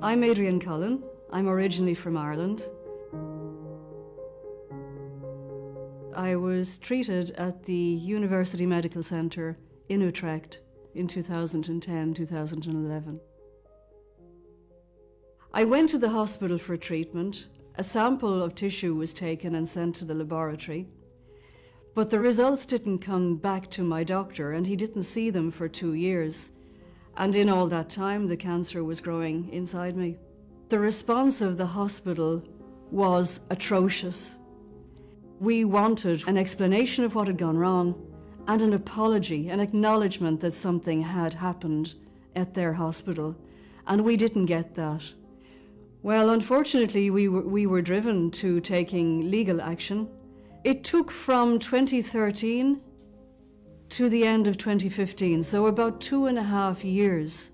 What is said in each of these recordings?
I'm Adrian Cullen. I'm originally from Ireland. I was treated at the University Medical Centre in Utrecht in 2010 2011. I went to the hospital for treatment. A sample of tissue was taken and sent to the laboratory. But the results didn't come back to my doctor, and he didn't see them for two years. And in all that time, the cancer was growing inside me. The response of the hospital was atrocious. We wanted an explanation of what had gone wrong and an apology, an acknowledgement that something had happened at their hospital. And we didn't get that. Well, unfortunately, we were, we were driven to taking legal action. It took from 2013 to the end of 2015, so about two and a half years,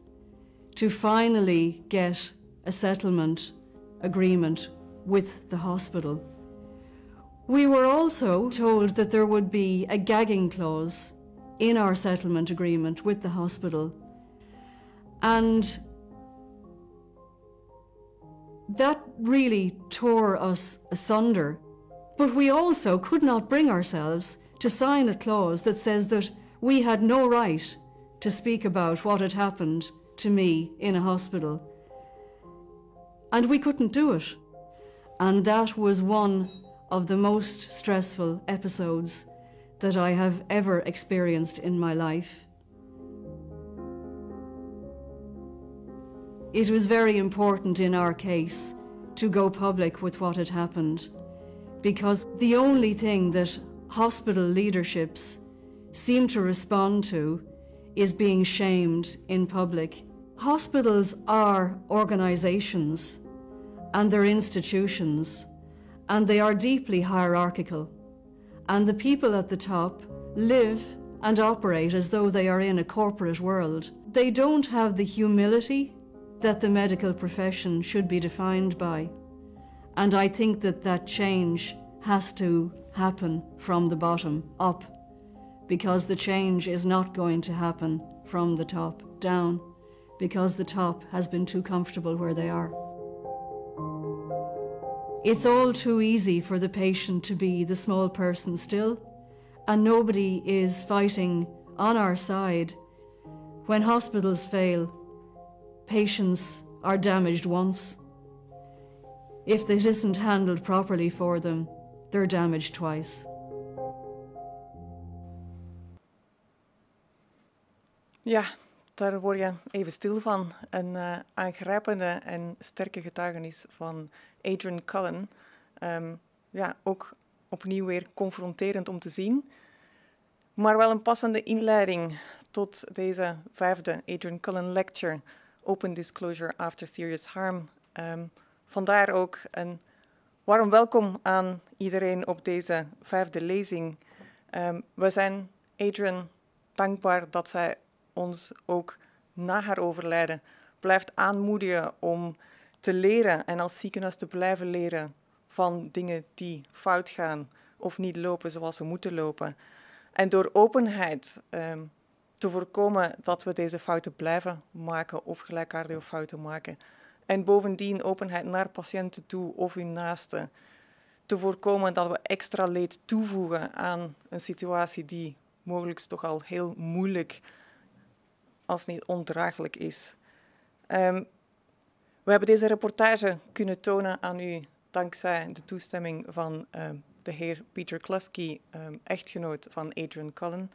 to finally get a settlement agreement with the hospital. We were also told that there would be a gagging clause in our settlement agreement with the hospital. And that really tore us asunder. But we also could not bring ourselves to sign a clause that says that we had no right to speak about what had happened to me in a hospital. And we couldn't do it. And that was one of the most stressful episodes that I have ever experienced in my life. It was very important in our case to go public with what had happened because the only thing that hospital leaderships seem to respond to is being shamed in public. Hospitals are organisations and they're institutions and they are deeply hierarchical. And the people at the top live and operate as though they are in a corporate world. They don't have the humility that the medical profession should be defined by. And I think that that change has to happen from the bottom up because the change is not going to happen from the top down because the top has been too comfortable where they are. It's all too easy for the patient to be the small person still, and nobody is fighting on our side. When hospitals fail, patients are damaged once. If this isn't handled properly for them, they're damaged twice. Ja, daar word je even stil van. Een eh, aangrijpende en sterke getuigenis van Adrian Cullen. Ehm, ja, ook opnieuw weer confronterend om te zien. Maar wel een passende inleiding tot deze vijfde Adrian Cullen Lecture, Open Disclosure After Serious Harm. Ehm, vandaar ook een Warm welkom aan iedereen op deze vijfde lezing. Ehm, we zijn Adrian dankbaar dat zij ons ook na haar overlijden blijft aanmoedigen om te leren en als ziekenhuis te blijven leren van dingen die fout gaan of niet lopen zoals ze moeten lopen. En door openheid ehm, te voorkomen dat we deze fouten blijven maken of gelijkaardige fouten maken, en bovendien openheid naar patiënten toe of hun naasten. Te voorkomen dat we extra leed toevoegen aan een situatie die mogelijk toch al heel moeilijk, als niet ondraaglijk is. Ehm, we hebben deze reportage kunnen tonen aan u dankzij de toestemming van ehm, de heer Peter Klusky, ehm, echtgenoot van Adrian Cullen.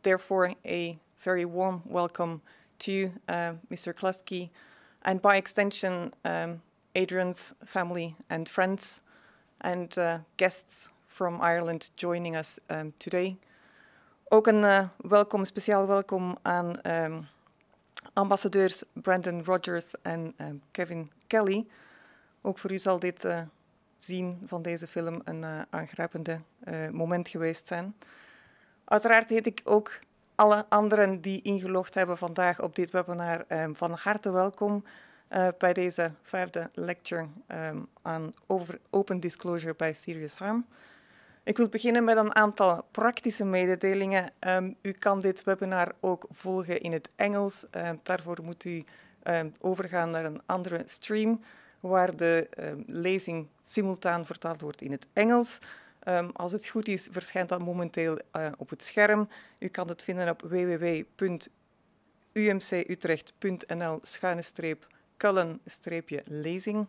therefore, a very warm welcome to you, eh, Mr. Klusky and by extension, um, Adrian's family and friends and uh, guests from Ireland joining us um, today. Ook een uh, welkom, speciaal welkom aan um, ambassadeurs Brandon Rogers en um, Kevin Kelly. Ook voor u zal dit uh, zien van deze film een uh, aangrijpende uh, moment geweest zijn. Uiteraard heet ik ook alle anderen die ingelogd hebben vandaag op dit webinar, ehm, van harte welkom eh, bij deze vijfde lecture um, aan over open disclosure bij Sirius harm. Ik wil beginnen met een aantal praktische mededelingen. Ehm, u kan dit webinar ook volgen in het Engels. daarvoor moet u overgaan naar een andere stream waar de lezing simultaan vertaald wordt in het Engels. Ehm, als het goed is, verschijnt dat momenteel eh, op het scherm. U kan het vinden op www.umcutrecht.nl-cullen-lezing.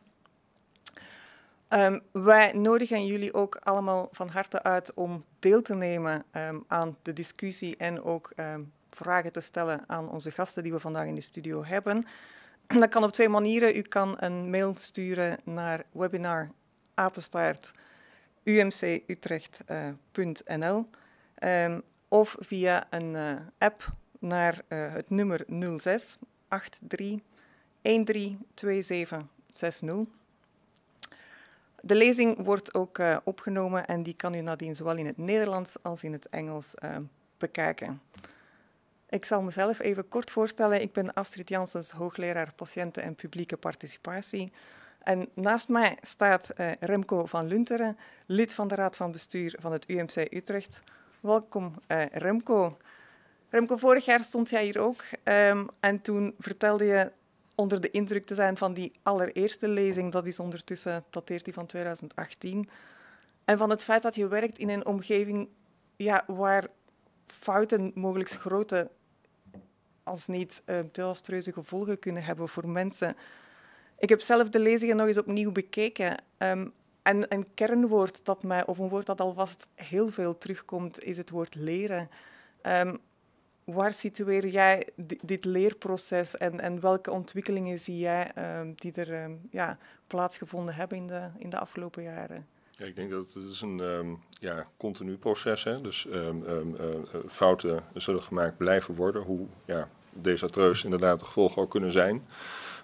Ehm, wij nodigen jullie ook allemaal van harte uit om deel te nemen ehm, aan de discussie en ook vragen te stellen aan onze gasten die we vandaag in de studio hebben. Dat kan op twee manieren. U kan een mail sturen naar webinar umcutrecht.nl eh, um, ehm, of via een eh, app naar eh, het nummer 06 83 132760. De lezing wordt ook opgenomen en die kan u nadien zowel in het Nederlands als in het Engels bekijken. Ik zal mezelf even kort voorstellen. Ik ben Astrid Jansens, hoogleraar patiënten en publieke participatie en naast mij staat uh, Remco van Lunteren, lid van de Raad van Bestuur van het UMC Utrecht. Welkom uh, Remco. Remco, vorig jaar stond jij hier ook ehm, en toen vertelde je onder de indruk te zijn van die allereerste lezing, dat is ondertussen, dateert die van 2018, en van het feit dat je werkt in een omgeving ja, waar fouten mogelijk grote, als niet uh, desastreuze gevolgen kunnen hebben voor mensen. Ik heb zelf de lezingen nog eens opnieuw bekeken. Ehm, en een kernwoord dat mij, of een woord dat alvast heel veel terugkomt, is het woord leren. Ehm, waar situeer jij dit leerproces en, en welke ontwikkelingen zie jij ehm, die er ja, plaatsgevonden hebben in de, in de afgelopen jaren? Ja, ik denk dat het is dus een ja, continu proces is. Dus eh, eh, fouten zullen gemaakt blijven worden, hoe ja, desastreus inderdaad de gevolgen ook kunnen zijn.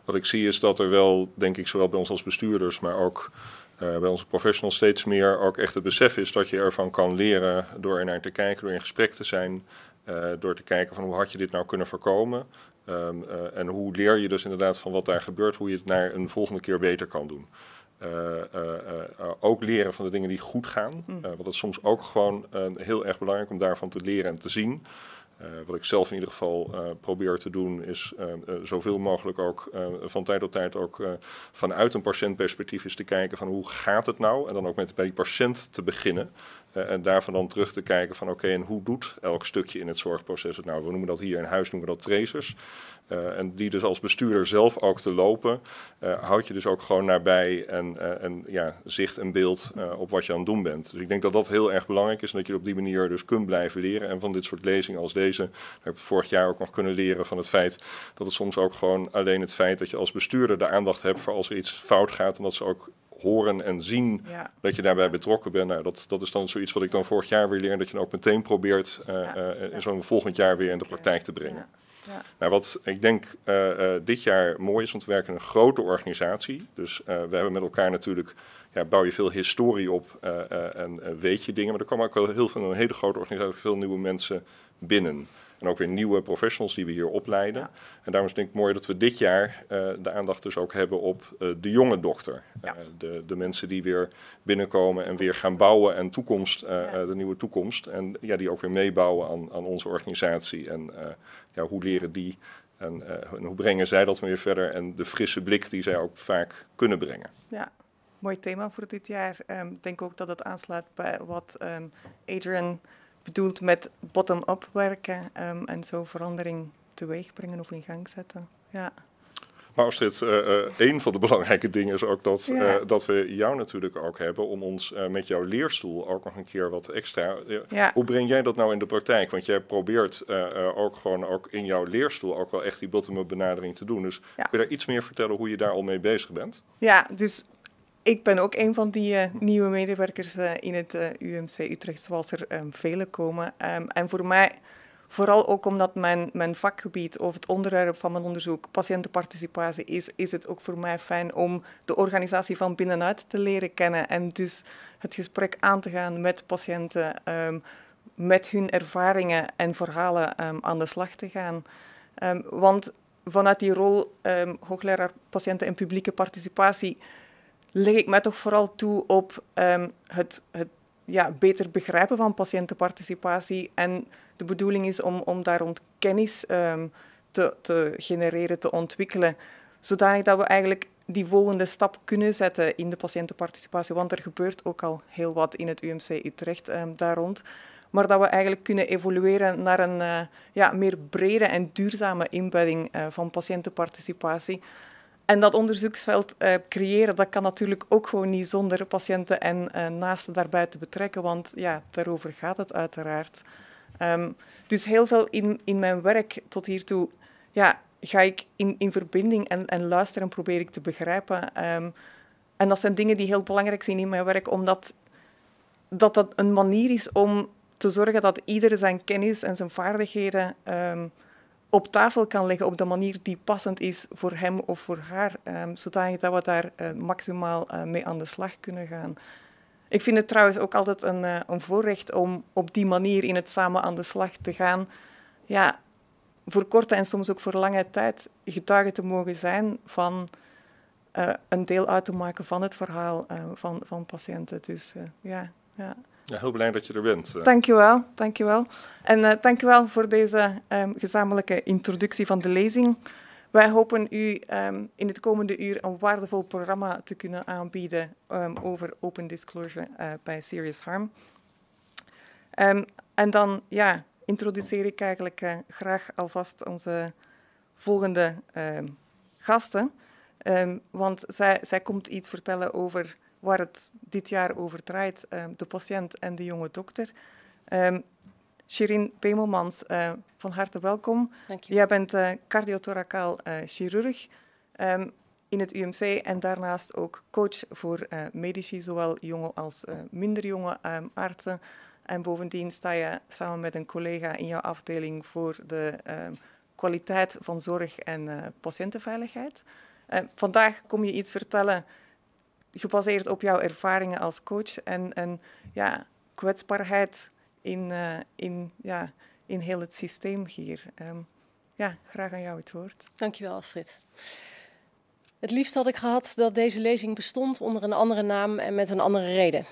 Wat ik zie is dat er wel, denk ik, zowel bij ons als bestuurders, maar ook eh, bij onze professionals steeds meer ook echt het besef is dat je ervan kan leren door er naar te kijken, door in gesprek te zijn, eh, door te kijken van hoe had je dit nou kunnen voorkomen. Ehm, eh, en hoe leer je dus inderdaad van wat daar gebeurt, hoe je het naar een volgende keer beter kan doen. ook leren van de dingen die goed gaan. want dat is soms ook gewoon heel erg belangrijk om daarvan te leren en te zien. Eh, wat ik zelf in ieder geval eh, probeer te doen, is eh, zoveel mogelijk ook van tijd tot tijd ook vanuit een patiëntperspectief eens te kijken van hoe gaat het nou? En dan ook met bij die patiënt te beginnen. Eh, en daarvan dan terug te kijken van oké, en hoe doet elk stukje in het zorgproces het nou? We noemen dat hier in huis, noemen dat tracers. Eh, en die dus als bestuurder zelf ook te lopen, eh, houd je dus ook gewoon nabij en, en ja, zicht en beeld op wat je aan het doen bent. Dus ik denk dat dat heel erg belangrijk is en dat je op die manier dus kunt blijven leren. En van dit soort lezingen als deze, heb ik vorig jaar ook nog kunnen leren van het feit dat het soms ook gewoon alleen het feit dat je als bestuurder de aandacht hebt voor als er iets fout gaat en dat ze ook horen en zien dat je daarbij betrokken bent. Nou, dat, dat is dan zoiets wat ik dan vorig jaar weer leer, dat je dan ook meteen probeert eh, eh, in zo'n volgend jaar weer in de praktijk te brengen. Ja. Nou, wat ik denk eh, dit jaar mooi is, want we werken in een grote organisatie. Dus we hebben met elkaar natuurlijk, ja, bouw je veel historie op en weet je dingen. Maar er komen ook wel heel veel, een hele grote organisatie, veel nieuwe mensen binnen. En ook weer nieuwe professionals die we hier opleiden. En daarom is denk ik mooi dat we dit jaar eh, de aandacht dus ook hebben op eh, de jonge dochter. Eh, de, de mensen die weer binnenkomen en weer gaan bouwen en toekomst, de nieuwe toekomst. En ja, die ook weer meebouwen aan, aan onze organisatie. En ja, hoe leren die en, hoe brengen zij dat weer verder? En de frisse blik die zij ook vaak kunnen brengen. Ja. Mooi thema voor dit jaar. Ehm, ik denk ook dat dat aanslaat bij wat ehm, Adrian bedoeld met bottom-up werken ehm, en zo verandering teweeg brengen of in gang zetten. Ja. Maar Astrid, dit eh, eh, een van de belangrijke dingen is ook dat, eh, dat we jou natuurlijk ook hebben om ons met jouw leerstoel ook nog een keer wat extra. Ja. Hoe breng jij dat nou in de praktijk? Want jij probeert ook gewoon ook in jouw leerstoel ook wel echt die bottom-up benadering te doen. Dus kun je daar iets meer vertellen hoe je daar al mee bezig bent? Ja, dus ik ben ook een van die eh, nieuwe medewerkers eh, in het eh, UMC Utrecht, zoals er um, ehm, vele komen. Ehm, en voor mij, vooral ook omdat mijn, mijn vakgebied of het onderwerp van mijn onderzoek patiëntenparticipatie is, is het ook voor mij fijn om de organisatie van binnenuit te leren kennen. En dus het gesprek aan te gaan met patiënten, ehm, met hun ervaringen en verhalen aan de slag te gaan. want vanuit die rol, hoogleraar patiënten en publieke participatie, leg ik mij toch vooral toe op ehm, het, het ja, beter begrijpen van patiëntenparticipatie. En de bedoeling is om, om daar rond kennis ehm, te, te genereren, te ontwikkelen. Zodanig dat we eigenlijk die volgende stap kunnen zetten in de patiëntenparticipatie. Want er gebeurt ook al heel wat in het UMC Utrecht um, daar rond. Maar dat we eigenlijk kunnen evolueren naar een eh, ja, meer brede en duurzame inbedding eh, van patiëntenparticipatie. En dat onderzoeksveld eh, creëren, dat kan natuurlijk ook gewoon niet zonder patiënten en eh, naasten daarbij te betrekken, want ja, daarover gaat het uiteraard. Ehm, dus heel veel in, in mijn werk tot hiertoe ja, ga ik in, in verbinding en, en luisteren en probeer ik te begrijpen. Ehm, en dat zijn dingen die heel belangrijk zijn in mijn werk, omdat dat, dat een manier is om te zorgen dat iedereen zijn kennis en zijn vaardigheden ehm, op tafel kan leggen op de manier die passend is voor hem of voor haar, um, ehm, zodat we daar eh, maximaal eh, mee aan de slag kunnen gaan. Ik vind het trouwens ook altijd een, eh, een voorrecht om op die manier in het samen aan de slag te gaan. Ja, voor korte en soms ook voor lange tijd getuige te mogen zijn van een deel uit te maken van het verhaal van, van patiënten. Dus ja, ja. Ja, heel blij dat je er bent. Eh. Dankjewel, dankjewel. En uh, dankjewel voor deze ehm, gezamenlijke introductie van de lezing. Wij hopen u ehm, in het komende uur een waardevol programma te kunnen aanbieden ehm, over open disclosure uh, bij serious harm. en dan ja, introduceer ik eigenlijk graag alvast onze volgende gasten. want zij, zij komt iets vertellen over waar het dit jaar over draait, ehm, de patiënt en de jonge dokter. Um, Shirin Pemelmans, eh, van harte welkom. Jij bent uh, cardiotoracaal eh, chirurg ehm, in het UMC en daarnaast ook coach voor medici, zowel jonge als minder jonge artsen. En bovendien sta je samen met een collega in jouw afdeling voor de kwaliteit van zorg en patiëntenveiligheid. vandaag kom je iets vertellen gebaseerd op jouw ervaringen als coach en, en ja, kwetsbaarheid in, eh, in, ja, in heel het systeem hier. Ehm, ja, graag aan jou het woord. Dankjewel, Astrid. Het liefst had ik gehad dat deze lezing bestond onder een andere naam en met een andere reden.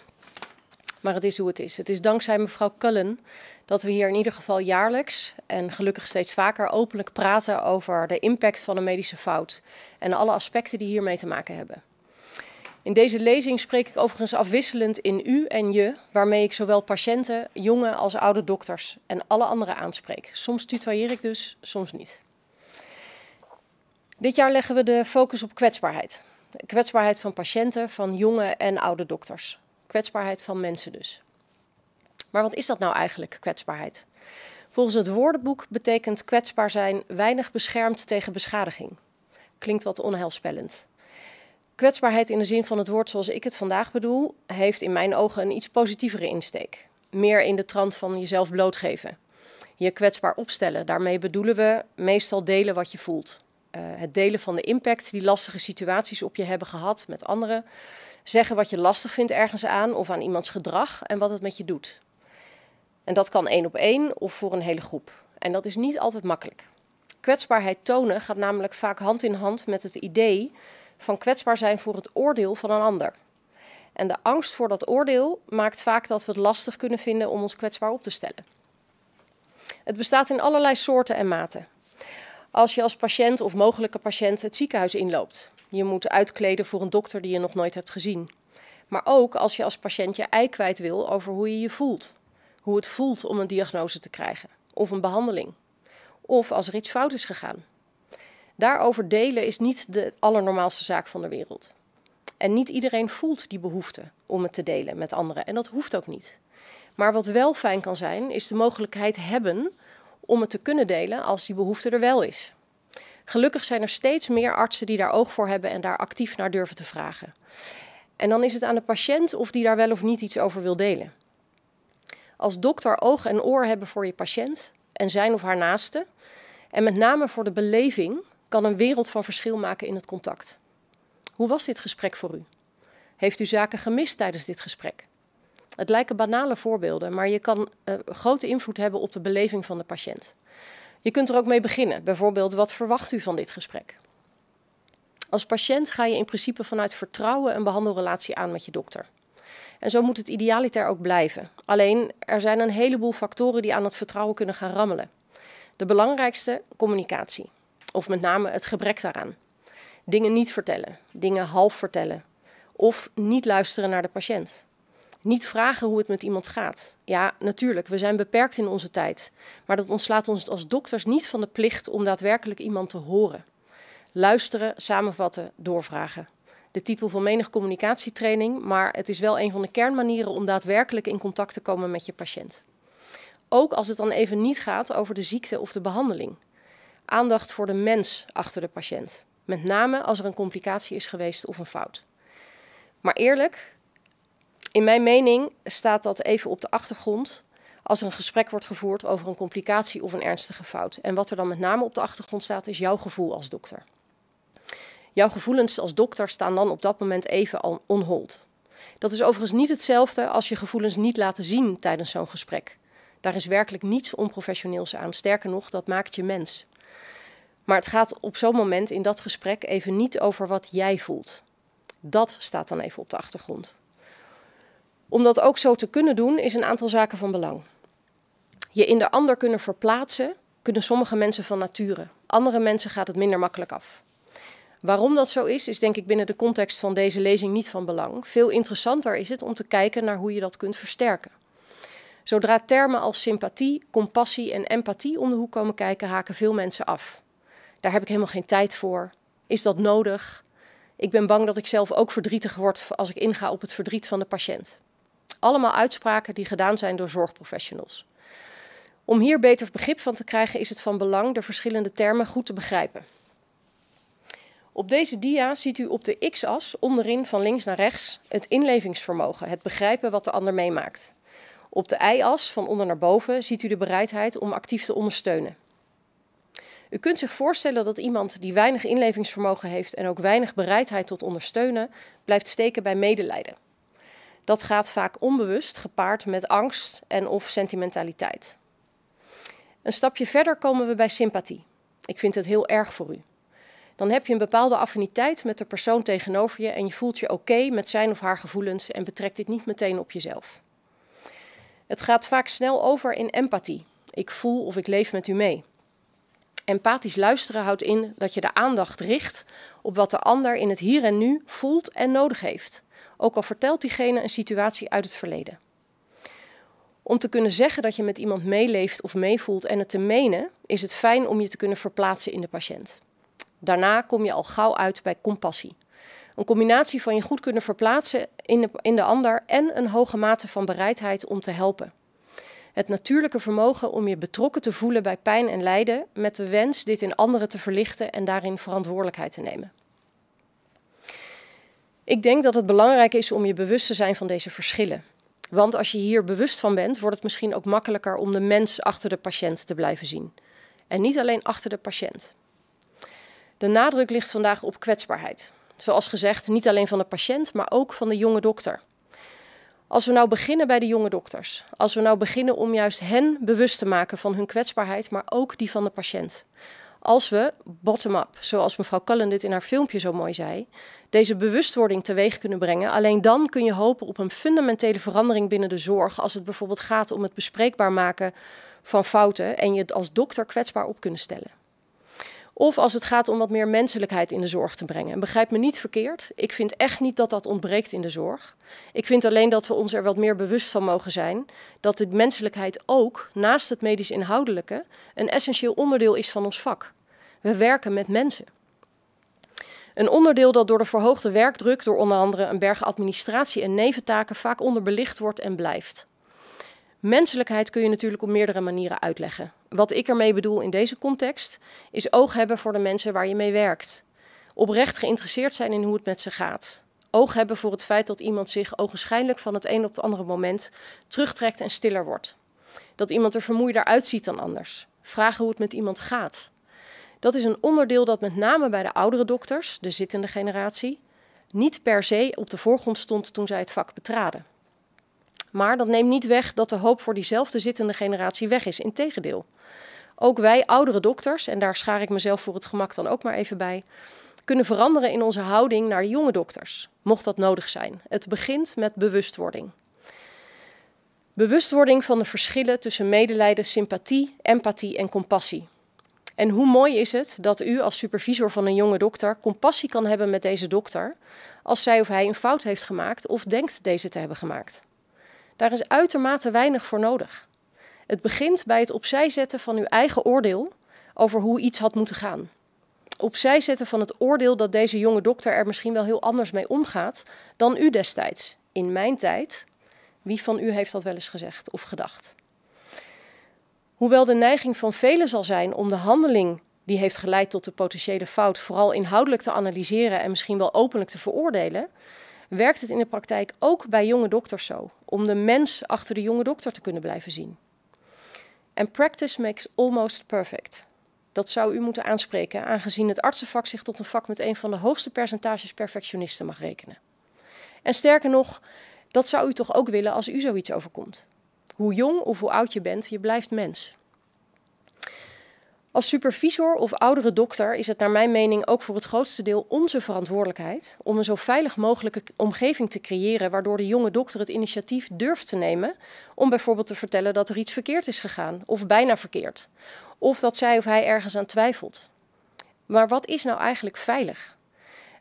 Maar het is hoe het is. Het is dankzij mevrouw Cullen dat we hier in ieder geval jaarlijks en gelukkig steeds vaker openlijk praten over de impact van een medische fout en alle aspecten die hiermee te maken hebben. In deze lezing spreek ik overigens afwisselend in u en je, waarmee ik zowel patiënten, jonge als oude dokters en alle anderen aanspreek. Soms tutoieer ik dus, soms niet. Dit jaar leggen we de focus op kwetsbaarheid. kwetsbaarheid van patiënten, van jonge en oude dokters. Kwetsbaarheid van mensen dus. Maar wat is dat nou eigenlijk, kwetsbaarheid? Volgens het woordenboek betekent kwetsbaar zijn weinig beschermd tegen beschadiging. Klinkt wat onheilspellend. Kwetsbaarheid in de zin van het woord zoals ik het vandaag bedoel, heeft in mijn ogen een iets positievere insteek. Meer in de trant van jezelf blootgeven. Je kwetsbaar opstellen. Daarmee bedoelen we meestal delen wat je voelt. Eh, het delen van de impact die lastige situaties op je hebben gehad met anderen. Zeggen wat je lastig vindt ergens aan of aan iemands gedrag en wat het met je doet. En dat kan één op één of voor een hele groep. En dat is niet altijd makkelijk. Kwetsbaarheid tonen gaat namelijk vaak hand in hand met het idee van kwetsbaar zijn voor het oordeel van een ander. En de angst voor dat oordeel maakt vaak dat we het lastig kunnen vinden om ons kwetsbaar op te stellen. Het bestaat in allerlei soorten en maten. Als je als patiënt of mogelijke patiënt het ziekenhuis inloopt, je moet uitkleden voor een dokter die je nog nooit hebt gezien. Maar ook als je als patiënt je ei kwijt wil over hoe je je voelt, hoe het voelt om een diagnose te krijgen of een behandeling, of als er iets fout is gegaan. Daarover delen is niet de allernormaalste zaak van de wereld. En niet iedereen voelt die behoefte om het te delen met anderen. En dat hoeft ook niet. Maar wat wel fijn kan zijn, is de mogelijkheid hebben om het te kunnen delen als die behoefte er wel is. Gelukkig zijn er steeds meer artsen die daar oog voor hebben en daar actief naar durven te vragen. En dan is het aan de patiënt of die daar wel of niet iets over wil delen. Als dokter oog en oor hebben voor je patiënt en zijn of haar naaste, en met name voor de beleving kan een wereld van verschil maken in het contact. Hoe was dit gesprek voor u? Heeft u zaken gemist tijdens dit gesprek? Het lijken banale voorbeelden, maar je kan eh, grote invloed hebben op de beleving van de patiënt. Je kunt er ook mee beginnen, bijvoorbeeld wat verwacht u van dit gesprek? Als patiënt ga je in principe vanuit vertrouwen een behandelrelatie aan met je dokter. En zo moet het idealiter ook blijven. Alleen er zijn een heleboel factoren die aan het vertrouwen kunnen gaan rammelen. De belangrijkste, communicatie of met name het gebrek daaraan. Dingen niet vertellen, dingen half vertellen of niet luisteren naar de patiënt. Niet vragen hoe het met iemand gaat. Ja, natuurlijk, we zijn beperkt in onze tijd, maar dat ontslaat ons als dokters niet van de plicht om daadwerkelijk iemand te horen. Luisteren, samenvatten, doorvragen de titel van menig communicatietraining, maar het is wel een van de kernmanieren om daadwerkelijk in contact te komen met je patiënt. Ook als het dan even niet gaat over de ziekte of de behandeling aandacht voor de mens achter de patiënt. Met name als er een complicatie is geweest of een fout. Maar eerlijk, in mijn mening staat dat even op de achtergrond als er een gesprek wordt gevoerd over een complicatie of een ernstige fout. En wat er dan met name op de achtergrond staat, is jouw gevoel als dokter. Jouw gevoelens als dokter staan dan op dat moment even onhold. Dat is overigens niet hetzelfde als je gevoelens niet laten zien tijdens zo'n gesprek. Daar is werkelijk niets onprofessioneels aan. Sterker nog, dat maakt je mens. Maar het gaat op zo'n moment in dat gesprek even niet over wat jij voelt. Dat staat dan even op de achtergrond. Om dat ook zo te kunnen doen, is een aantal zaken van belang. Je in de ander kunnen verplaatsen, kunnen sommige mensen van nature. Andere mensen gaat het minder makkelijk af. Waarom dat zo is, is denk ik binnen de context van deze lezing niet van belang. Veel interessanter is het om te kijken naar hoe je dat kunt versterken. Zodra termen als sympathie, compassie en empathie om de hoek komen kijken, haken veel mensen af. Daar heb ik helemaal geen tijd voor. Is dat nodig? Ik ben bang dat ik zelf ook verdrietig word als ik inga op het verdriet van de patiënt. Allemaal uitspraken die gedaan zijn door zorgprofessionals. Om hier beter begrip van te krijgen is het van belang de verschillende termen goed te begrijpen. Op deze dia ziet u op de x-as onderin van links naar rechts het inlevingsvermogen, het begrijpen wat de ander meemaakt. Op de y-as van onder naar boven ziet u de bereidheid om actief te ondersteunen. U kunt zich voorstellen dat iemand die weinig inlevingsvermogen heeft en ook weinig bereidheid tot ondersteunen, blijft steken bij medelijden. Dat gaat vaak onbewust gepaard met angst en of sentimentaliteit. Een stapje verder komen we bij sympathie. Ik vind het heel erg voor u. Dan heb je een bepaalde affiniteit met de persoon tegenover je en je voelt je oké met zijn of haar gevoelens en betrekt dit niet meteen op jezelf. Het gaat vaak snel over in empathie. Ik voel of ik leef met u mee. Empathisch luisteren houdt in dat je de aandacht richt op wat de ander in het hier en nu voelt en nodig heeft, ook al vertelt diegene een situatie uit het verleden. Om te kunnen zeggen dat je met iemand meeleeft of meevoelt en het te menen, is het fijn om je te kunnen verplaatsen in de patiënt. Daarna kom je al gauw uit bij compassie. Een combinatie van je goed kunnen verplaatsen in de, in de ander en een hoge mate van bereidheid om te helpen. Het natuurlijke vermogen om je betrokken te voelen bij pijn en lijden met de wens dit in anderen te verlichten en daarin verantwoordelijkheid te nemen. Ik denk dat het belangrijk is om je bewust te zijn van deze verschillen. Want als je hier bewust van bent, wordt het misschien ook makkelijker om de mens achter de patiënt te blijven zien. En niet alleen achter de patiënt. De nadruk ligt vandaag op kwetsbaarheid. Zoals gezegd, niet alleen van de patiënt, maar ook van de jonge dokter. Als we nou beginnen bij de jonge dokters, als we nou beginnen om juist hen bewust te maken van hun kwetsbaarheid, maar ook die van de patiënt. Als we bottom-up, zoals mevrouw Cullen dit in haar filmpje zo mooi zei, deze bewustwording teweeg kunnen brengen, alleen dan kun je hopen op een fundamentele verandering binnen de zorg. Als het bijvoorbeeld gaat om het bespreekbaar maken van fouten en je als dokter kwetsbaar op kunnen stellen. Of als het gaat om wat meer menselijkheid in de zorg te brengen. En begrijp me niet verkeerd. Ik vind echt niet dat dat ontbreekt in de zorg. Ik vind alleen dat we ons er wat meer bewust van mogen zijn. Dat de menselijkheid ook, naast het medisch inhoudelijke, een essentieel onderdeel is van ons vak. We werken met mensen. Een onderdeel dat door de verhoogde werkdruk, door onder andere een berg administratie en neventaken, vaak onderbelicht wordt en blijft. Menselijkheid kun je natuurlijk op meerdere manieren uitleggen. Wat ik ermee bedoel in deze context is oog hebben voor de mensen waar je mee werkt. Oprecht geïnteresseerd zijn in hoe het met ze gaat. Oog hebben voor het feit dat iemand zich ogenschijnlijk van het een op het andere moment terugtrekt en stiller wordt. Dat iemand er vermoeider uitziet dan anders. Vragen hoe het met iemand gaat. Dat is een onderdeel dat met name bij de oudere dokters, de zittende generatie, niet per se op de voorgrond stond toen zij het vak betraden. Maar dat neemt niet weg dat de hoop voor diezelfde zittende generatie weg is. Integendeel. Ook wij, oudere dokters, en daar schaar ik mezelf voor het gemak dan ook maar even bij, kunnen veranderen in onze houding naar de jonge dokters, mocht dat nodig zijn. Het begint met bewustwording. Bewustwording van de verschillen tussen medelijden, sympathie, empathie en compassie. En hoe mooi is het dat u als supervisor van een jonge dokter compassie kan hebben met deze dokter als zij of hij een fout heeft gemaakt of denkt deze te hebben gemaakt. Daar is uitermate weinig voor nodig. Het begint bij het opzij zetten van uw eigen oordeel over hoe iets had moeten gaan. Opzij zetten van het oordeel dat deze jonge dokter er misschien wel heel anders mee omgaat dan u destijds. In mijn tijd, wie van u heeft dat wel eens gezegd of gedacht? Hoewel de neiging van velen zal zijn om de handeling die heeft geleid tot de potentiële fout vooral inhoudelijk te analyseren en misschien wel openlijk te veroordelen, werkt het in de praktijk ook bij jonge dokters zo, om de mens achter de jonge dokter te kunnen blijven zien. And practice makes almost perfect. Dat zou u moeten aanspreken, aangezien het artsenvak zich tot een vak met een van de hoogste percentages perfectionisten mag rekenen. En sterker nog, dat zou u toch ook willen als u zoiets overkomt. Hoe jong of hoe oud je bent, je blijft mens. Als supervisor of oudere dokter is het naar mijn mening ook voor het grootste deel onze verantwoordelijkheid om een zo veilig mogelijke omgeving te creëren waardoor de jonge dokter het initiatief durft te nemen om bijvoorbeeld te vertellen dat er iets verkeerd is gegaan of bijna verkeerd. Of dat zij of hij ergens aan twijfelt. Maar wat is nou eigenlijk veilig?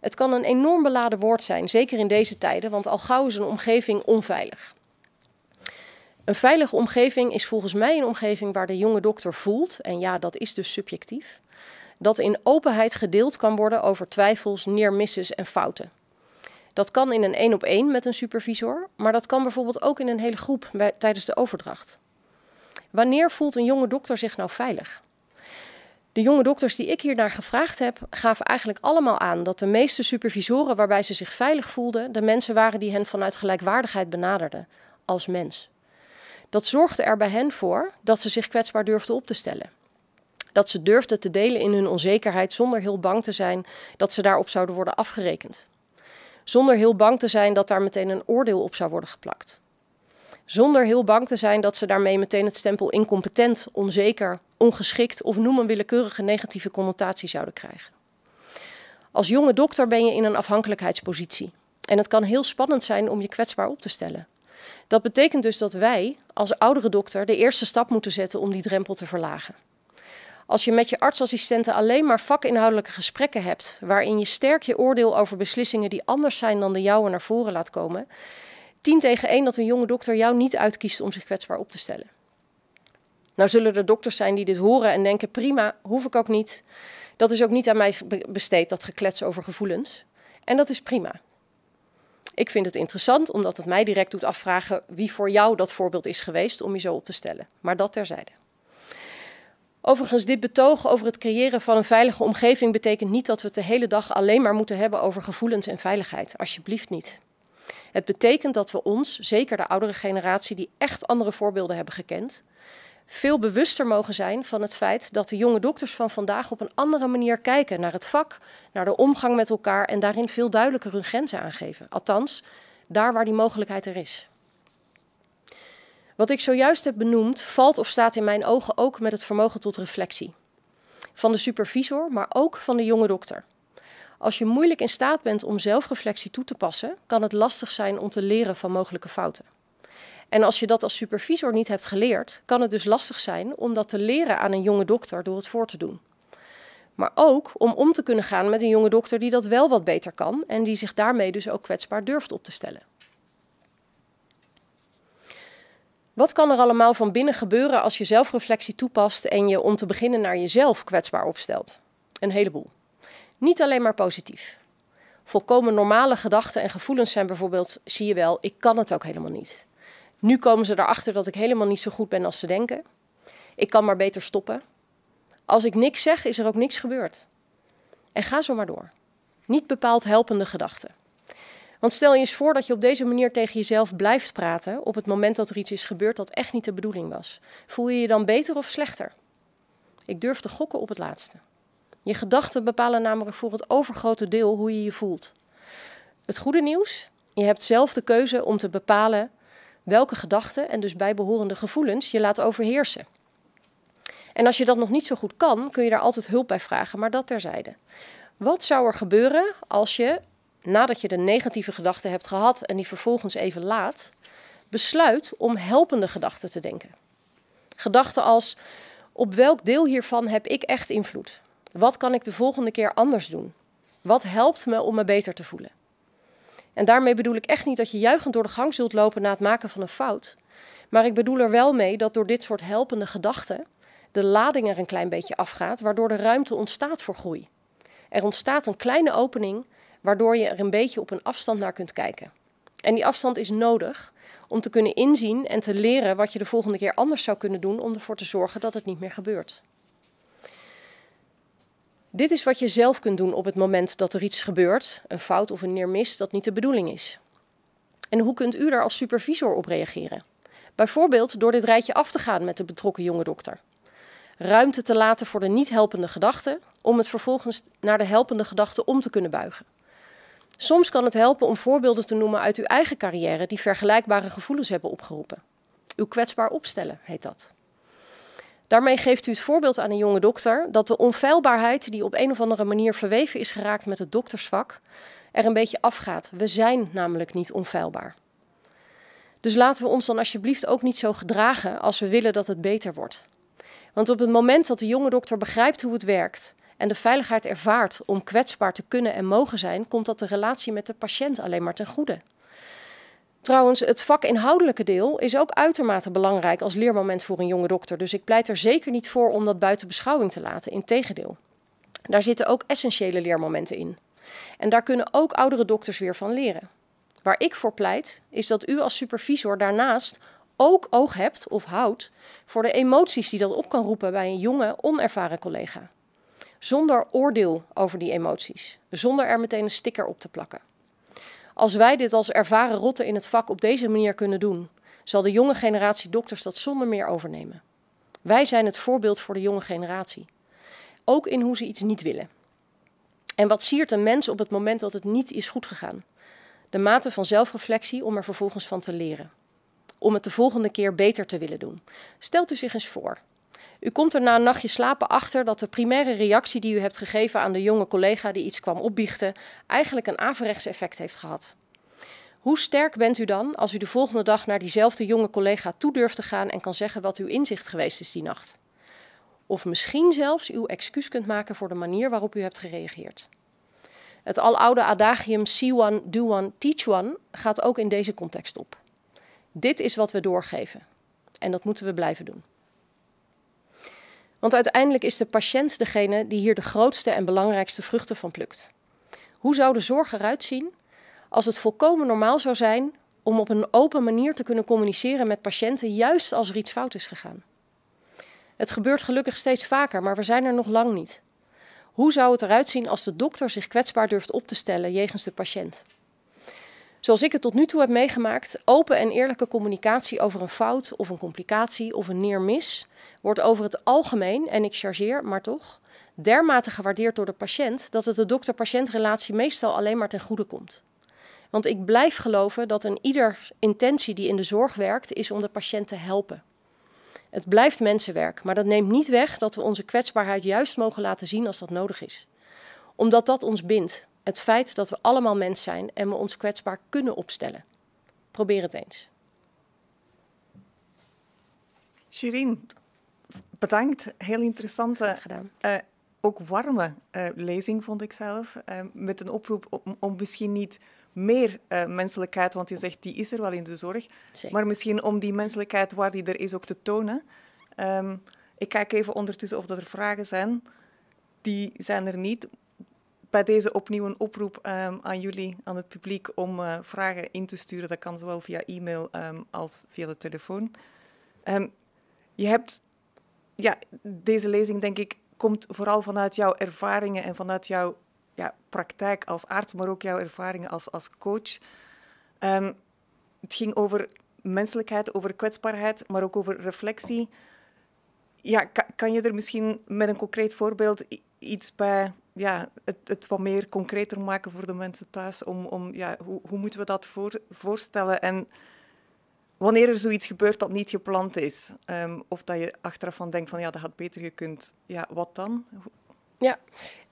Het kan een enorm beladen woord zijn, zeker in deze tijden, want al gauw is een omgeving onveilig. Een veilige omgeving is volgens mij een omgeving waar de jonge dokter voelt, en ja, dat is dus subjectief, dat in openheid gedeeld kan worden over twijfels, neermisses en fouten. Dat kan in een één op één met een supervisor, maar dat kan bijvoorbeeld ook in een hele groep bij, tijdens de overdracht. Wanneer voelt een jonge dokter zich nou veilig? De jonge dokters die ik hier naar gevraagd heb, gaven eigenlijk allemaal aan dat de meeste supervisoren waarbij ze zich veilig voelden, de mensen waren die hen vanuit gelijkwaardigheid benaderden als mens. Dat zorgde er bij hen voor dat ze zich kwetsbaar durfden op te stellen. Dat ze durfden te delen in hun onzekerheid zonder heel bang te zijn dat ze daarop zouden worden afgerekend. Zonder heel bang te zijn dat daar meteen een oordeel op zou worden geplakt. Zonder heel bang te zijn dat ze daarmee meteen het stempel incompetent, onzeker, ongeschikt of noem een willekeurige negatieve connotatie zouden krijgen. Als jonge dokter ben je in een afhankelijkheidspositie. En het kan heel spannend zijn om je kwetsbaar op te stellen. Dat betekent dus dat wij als oudere dokter de eerste stap moeten zetten om die drempel te verlagen. Als je met je artsassistenten alleen maar vakinhoudelijke gesprekken hebt, waarin je sterk je oordeel over beslissingen die anders zijn dan de jouwe naar voren laat komen, 10 tegen 1 dat een jonge dokter jou niet uitkiest om zich kwetsbaar op te stellen. Nou zullen er dokters zijn die dit horen en denken: prima, hoef ik ook niet. Dat is ook niet aan mij besteed, dat geklets over gevoelens. En dat is prima. Ik vind het interessant omdat het mij direct doet afvragen wie voor jou dat voorbeeld is geweest om je zo op te stellen. Maar dat terzijde. Overigens, dit betoog over het creëren van een veilige omgeving betekent niet dat we het de hele dag alleen maar moeten hebben over gevoelens en veiligheid. Alsjeblieft niet. Het betekent dat we ons, zeker de oudere generatie die echt andere voorbeelden hebben gekend, veel bewuster mogen zijn van het feit dat de jonge dokters van vandaag op een andere manier kijken naar het vak, naar de omgang met elkaar en daarin veel duidelijker hun grenzen aangeven. Althans, daar waar die mogelijkheid er is. Wat ik zojuist heb benoemd, valt of staat in mijn ogen ook met het vermogen tot reflectie. Van de supervisor, maar ook van de jonge dokter. Als je moeilijk in staat bent om zelfreflectie toe te passen, kan het lastig zijn om te leren van mogelijke fouten. En als je dat als supervisor niet hebt geleerd, kan het dus lastig zijn om dat te leren aan een jonge dokter door het voor te doen. Maar ook om om te kunnen gaan met een jonge dokter die dat wel wat beter kan en die zich daarmee dus ook kwetsbaar durft op te stellen. Wat kan er allemaal van binnen gebeuren als je zelfreflectie toepast en je om te beginnen naar jezelf kwetsbaar opstelt? Een heleboel. Niet alleen maar positief. Volkomen normale gedachten en gevoelens zijn bijvoorbeeld, zie je wel, ik kan het ook helemaal niet. Nu komen ze erachter dat ik helemaal niet zo goed ben als ze denken. Ik kan maar beter stoppen. Als ik niks zeg, is er ook niks gebeurd. En ga zo maar door. Niet bepaald helpende gedachten. Want stel je eens voor dat je op deze manier tegen jezelf blijft praten op het moment dat er iets is gebeurd dat echt niet de bedoeling was. Voel je je dan beter of slechter? Ik durf te gokken op het laatste. Je gedachten bepalen namelijk voor het overgrote deel hoe je je voelt. Het goede nieuws, je hebt zelf de keuze om te bepalen welke gedachten en dus bijbehorende gevoelens je laat overheersen. En als je dat nog niet zo goed kan, kun je daar altijd hulp bij vragen, maar dat terzijde. Wat zou er gebeuren als je, nadat je de negatieve gedachten hebt gehad en die vervolgens even laat, besluit om helpende gedachten te denken? Gedachten als: op welk deel hiervan heb ik echt invloed? Wat kan ik de volgende keer anders doen? Wat helpt me om me beter te voelen? En daarmee bedoel ik echt niet dat je juichend door de gang zult lopen na het maken van een fout. Maar ik bedoel er wel mee dat door dit soort helpende gedachten de lading er een klein beetje afgaat, waardoor de ruimte ontstaat voor groei. Er ontstaat een kleine opening, waardoor je er een beetje op een afstand naar kunt kijken. En die afstand is nodig om te kunnen inzien en te leren wat je de volgende keer anders zou kunnen doen om ervoor te zorgen dat het niet meer gebeurt. Dit is wat je zelf kunt doen op het moment dat er iets gebeurt, een fout of een neermis dat niet de bedoeling is. En hoe kunt u daar als supervisor op reageren? Bijvoorbeeld door dit rijtje af te gaan met de betrokken jonge dokter. Ruimte te laten voor de niet helpende gedachten, om het vervolgens naar de helpende gedachten om te kunnen buigen. Soms kan het helpen om voorbeelden te noemen uit uw eigen carrière die vergelijkbare gevoelens hebben opgeroepen. Uw kwetsbaar opstellen heet dat. Daarmee geeft u het voorbeeld aan een jonge dokter dat de onfeilbaarheid die op een of andere manier verweven is geraakt met het doktersvak er een beetje afgaat. We zijn namelijk niet onfeilbaar. Dus laten we ons dan alsjeblieft ook niet zo gedragen als we willen dat het beter wordt. Want op het moment dat de jonge dokter begrijpt hoe het werkt en de veiligheid ervaart om kwetsbaar te kunnen en mogen zijn, komt dat de relatie met de patiënt alleen maar ten goede. Trouwens, het vakinhoudelijke deel is ook uitermate belangrijk als leermoment voor een jonge dokter. Dus ik pleit er zeker niet voor om dat buiten beschouwing te laten. Integendeel. Daar zitten ook essentiële leermomenten in. En daar kunnen ook oudere dokters weer van leren. Waar ik voor pleit, is dat u als supervisor daarnaast ook oog hebt of houdt voor de emoties die dat op kan roepen bij een jonge, onervaren collega. Zonder oordeel over die emoties, zonder er meteen een sticker op te plakken. Als wij dit als ervaren rotten in het vak op deze manier kunnen doen, zal de jonge generatie dokters dat zonder meer overnemen. Wij zijn het voorbeeld voor de jonge generatie. Ook in hoe ze iets niet willen. En wat siert een mens op het moment dat het niet is goed gegaan? De mate van zelfreflectie om er vervolgens van te leren. Om het de volgende keer beter te willen doen. Stelt u zich eens voor u komt er na een nachtje slapen achter dat de primaire reactie die u hebt gegeven aan de jonge collega die iets kwam opbiechten, eigenlijk een averechts effect heeft gehad. Hoe sterk bent u dan als u de volgende dag naar diezelfde jonge collega toe durft te gaan en kan zeggen wat uw inzicht geweest is die nacht? Of misschien zelfs uw excuus kunt maken voor de manier waarop u hebt gereageerd. Het aloude adagium see one, do one, teach one gaat ook in deze context op. Dit is wat we doorgeven. En dat moeten we blijven doen. Want uiteindelijk is de patiënt degene die hier de grootste en belangrijkste vruchten van plukt. Hoe zou de zorg eruit zien als het volkomen normaal zou zijn om op een open manier te kunnen communiceren met patiënten, juist als er iets fout is gegaan? Het gebeurt gelukkig steeds vaker, maar we zijn er nog lang niet. Hoe zou het eruit zien als de dokter zich kwetsbaar durft op te stellen jegens de patiënt? Zoals ik het tot nu toe heb meegemaakt, open en eerlijke communicatie over een fout of een complicatie of een neermis wordt over het algemeen, en ik chargeer, maar toch, dermate gewaardeerd door de patiënt dat het de dokter-patiëntrelatie meestal alleen maar ten goede komt. Want ik blijf geloven dat een ieder intentie die in de zorg werkt, is om de patiënt te helpen. Het blijft mensenwerk, maar dat neemt niet weg dat we onze kwetsbaarheid juist mogen laten zien als dat nodig is. Omdat dat ons bindt, het feit dat we allemaal mens zijn en we ons kwetsbaar kunnen opstellen. Probeer het eens. Shirin, Bedankt, heel interessante. Eh, eh, ook warme eh, lezing vond ik zelf. met een oproep om, misschien niet meer menselijkheid, want je zegt die is er wel in de zorg, maar misschien om die menselijkheid waar die er is ook te tonen. Ehm, ik kijk even ondertussen of dat er vragen zijn. Die zijn er niet. Bij deze opnieuw een oproep ehm, aan jullie, aan het publiek, om vragen in te sturen. Dat kan zowel via e-mail ehm, als via de telefoon. je hebt ja, deze lezing, denk ik, komt vooral vanuit jouw ervaringen en vanuit jouw ja, praktijk als arts, maar ook jouw ervaringen als, als coach. Ehm, het ging over menselijkheid, over kwetsbaarheid, maar ook over reflectie. Ja, kan, kan je er misschien met een concreet voorbeeld iets bij ja, het, het, wat meer concreter maken voor de mensen thuis? Om, om, ja, hoe, hoe moeten we dat voor, voorstellen? En wanneer er zoiets gebeurt dat niet gepland is, ehm, of dat je achteraf van denkt van ja, dat had beter gekund, ja, wat dan? Ja,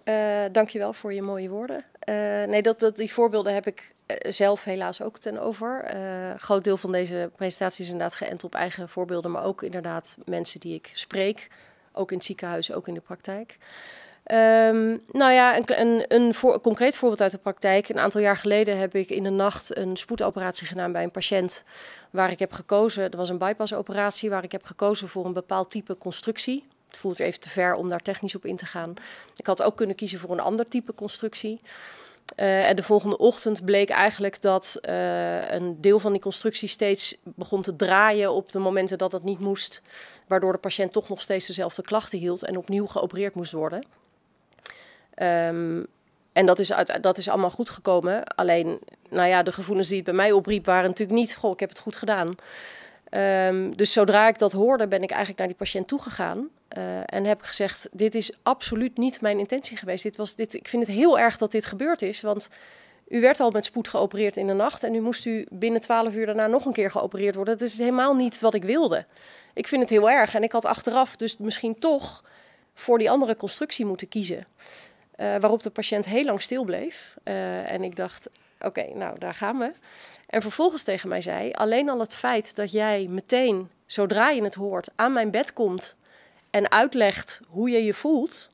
uh, eh, dankjewel voor je mooie woorden. Eh, nee, dat, dat, die voorbeelden heb ik eh, zelf helaas ook ten over. Uh, groot deel van deze presentatie is inderdaad geënt op eigen voorbeelden, maar ook inderdaad mensen die ik spreek, ook in het ziekenhuis, ook in de praktijk. Ehm, nou ja, een, een, een, concreet voorbeeld uit de praktijk. Een aantal jaar geleden heb ik in de nacht een spoedoperatie gedaan bij een patiënt. Waar ik heb gekozen, dat was een bypassoperatie, waar ik heb gekozen voor een bepaald type constructie. Het voelt even te ver om daar technisch op in te gaan. Ik had ook kunnen kiezen voor een ander type constructie. Eh, en de volgende ochtend bleek eigenlijk dat eh, een deel van die constructie steeds begon te draaien op de momenten dat dat niet moest. Waardoor de patiënt toch nog steeds dezelfde klachten hield en opnieuw geopereerd moest worden. Ehm, en dat is, dat is allemaal goed gekomen. Alleen, nou ja, de gevoelens die het bij mij opriep waren natuurlijk niet... goh, ik heb het goed gedaan. Ehm, dus zodra ik dat hoorde, ben ik eigenlijk naar die patiënt toegegaan. Uh, en heb gezegd, dit is absoluut niet mijn intentie geweest. Dit was, dit, ik vind het heel erg dat dit gebeurd is, want... U werd al met spoed geopereerd in de nacht en nu moest u binnen 12 uur daarna nog een keer geopereerd worden. Dat is helemaal niet wat ik wilde. Ik vind het heel erg en ik had achteraf dus misschien toch voor die andere constructie moeten kiezen. Eh, waarop de patiënt heel lang stil bleef. Eh, en ik dacht, oké, nou daar gaan we. En vervolgens tegen mij zei, alleen al het feit dat jij meteen, zodra je het hoort, aan mijn bed komt en uitlegt hoe je je voelt,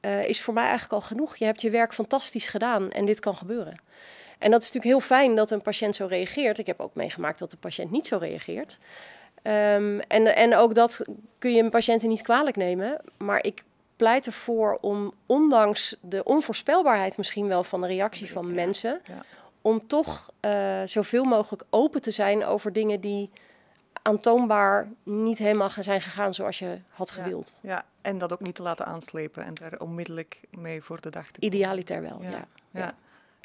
eh, is voor mij eigenlijk al genoeg. Je hebt je werk fantastisch gedaan en dit kan gebeuren. En dat is natuurlijk heel fijn dat een patiënt zo reageert. Ik heb ook meegemaakt dat de patiënt niet zo reageert. Ehm, en, en ook dat kun je een patiënt niet kwalijk nemen. Maar ik pleit ervoor om, ondanks de onvoorspelbaarheid misschien wel van de reactie van mensen, om toch eh, zoveel mogelijk open te zijn over dingen die aantoonbaar niet helemaal zijn gegaan zoals je had gewild. Ja, en dat ook niet te laten aanslepen en daar onmiddellijk mee voor de dag te Idealiter wel, ja. ja.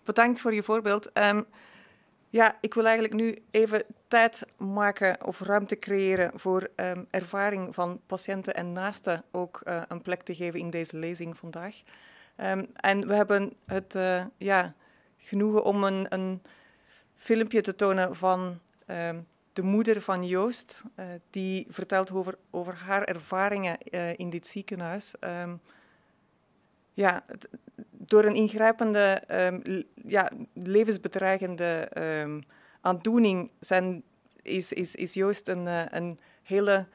Bedankt voor je voorbeeld. Um, ja, ik wil eigenlijk nu even tijd maken of ruimte creëren voor ehm, ervaring van patiënten en naasten ook eh, een plek te geven in deze lezing vandaag. Ehm, en we hebben het eh, ja, genoegen om een, een, filmpje te tonen van ehm, de moeder van Joost, eh, die vertelt over, over haar ervaringen in dit ziekenhuis. ja, het, door een ingrijpende, ja, levensbedreigende aandoening zijn, is, is, is een, eh, een hele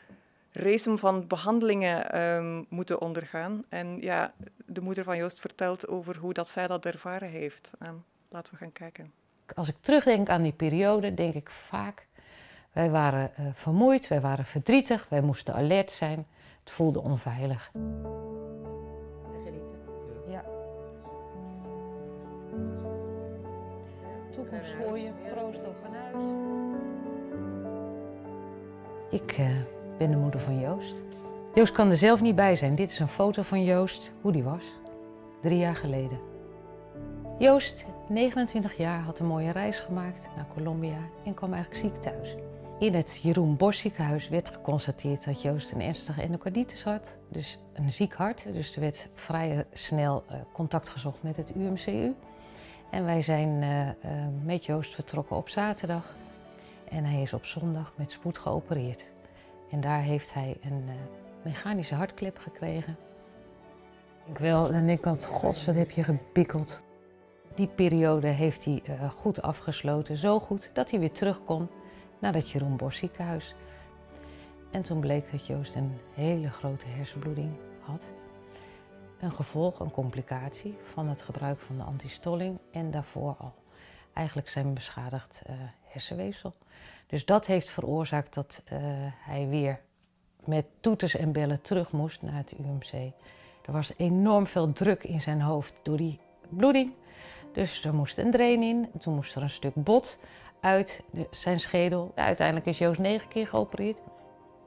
race van behandelingen ehm, moeten ondergaan. En ja, de moeder van Joost vertelt over hoe dat zij dat ervaren heeft. Ehm, laten we gaan kijken. Als ik terugdenk aan die periode, denk ik vaak... wij waren eh, vermoeid, wij waren verdrietig, wij moesten alert zijn. Het voelde onveilig. toekomst voor je. Proost op. Ik eh, ben de moeder van Joost. Joost kan er zelf niet bij zijn. Dit is een foto van Joost, hoe die was. Drie jaar geleden. Joost, 29 jaar, had een mooie reis gemaakt naar Colombia en kwam eigenlijk ziek thuis. In het Jeroen Bosch ziekenhuis werd geconstateerd dat Joost een ernstige endocarditis had, dus een ziek hart. Dus er werd vrij eh, snel eh, contact gezocht met het UMCU. En wij zijn eh, eh, met Joost vertrokken op zaterdag. En hij is op zondag met spoed geopereerd. En daar heeft hij een eh, mechanische hartklep gekregen. Ik wel, en ik had, gods, wat heb je gebikkeld. Die periode heeft hij goed afgesloten, zo goed dat hij weer terug kon naar het Jeroen Bosch ziekenhuis. En toen bleek dat Joost een hele grote hersenbloeding had een gevolg, een complicatie van het gebruik van de antistolling en daarvoor al. Eigenlijk zijn beschadigd eh, hersenweefsel. Dus dat heeft veroorzaakt dat eh, hij weer met toeters en bellen terug moest naar het UMC. Er was enorm veel druk in zijn hoofd door die bloeding. Dus er moest een drain in, toen moest er een stuk bot uit zijn schedel. Nou, uiteindelijk is Joost negen keer geopereerd.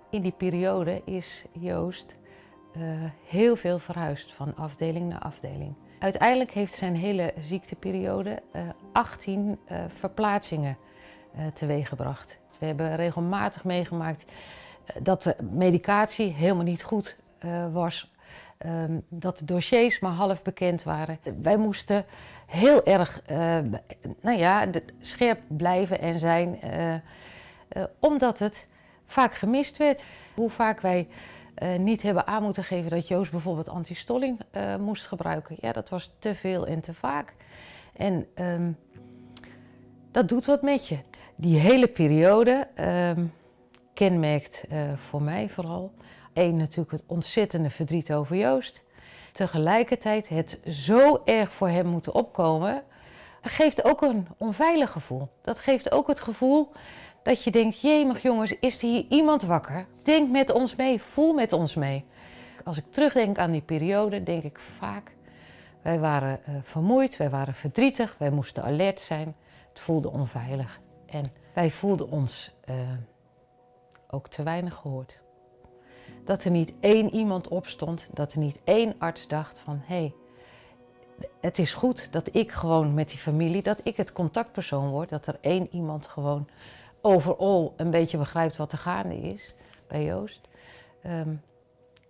In die periode is Joost eh, heel veel verhuisd van afdeling naar afdeling. Uiteindelijk heeft zijn hele ziekteperiode 18 uh, eh, eh, verplaatsingen teweeggebracht. We hebben regelmatig meegemaakt dat de medicatie helemaal niet goed was. Ehm, dat de dossiers maar half bekend waren. Wij moesten heel erg ehm, nou ja, scherp blijven en zijn, omdat het vaak gemist werd. Hoe vaak wij eh, niet hebben aan moeten geven dat Joost bijvoorbeeld antistolling uh, moest gebruiken. Ja, dat was te veel en te vaak. En ehm, dat doet wat met je. Die hele periode ehm, kenmerkt eh, voor mij vooral één natuurlijk het ontzettende verdriet over Joost. Tegelijkertijd het zo erg voor hem moeten opkomen, geeft ook een onveilig gevoel. Dat geeft ook het gevoel dat je denkt, jemig jongens, is er hier iemand wakker? Denk met ons mee, voel met ons mee. Als ik terugdenk aan die periode, denk ik vaak, wij waren eh, vermoeid, wij waren verdrietig, wij moesten alert zijn. Het voelde onveilig en wij voelden ons eh, ook te weinig gehoord. Dat er niet één iemand opstond, dat er niet één arts dacht van, hé, hey, het is goed dat ik gewoon met die familie, dat ik het contactpersoon word, dat er één iemand gewoon overal een beetje begrijpt wat er gaande is bij Joost, ehm,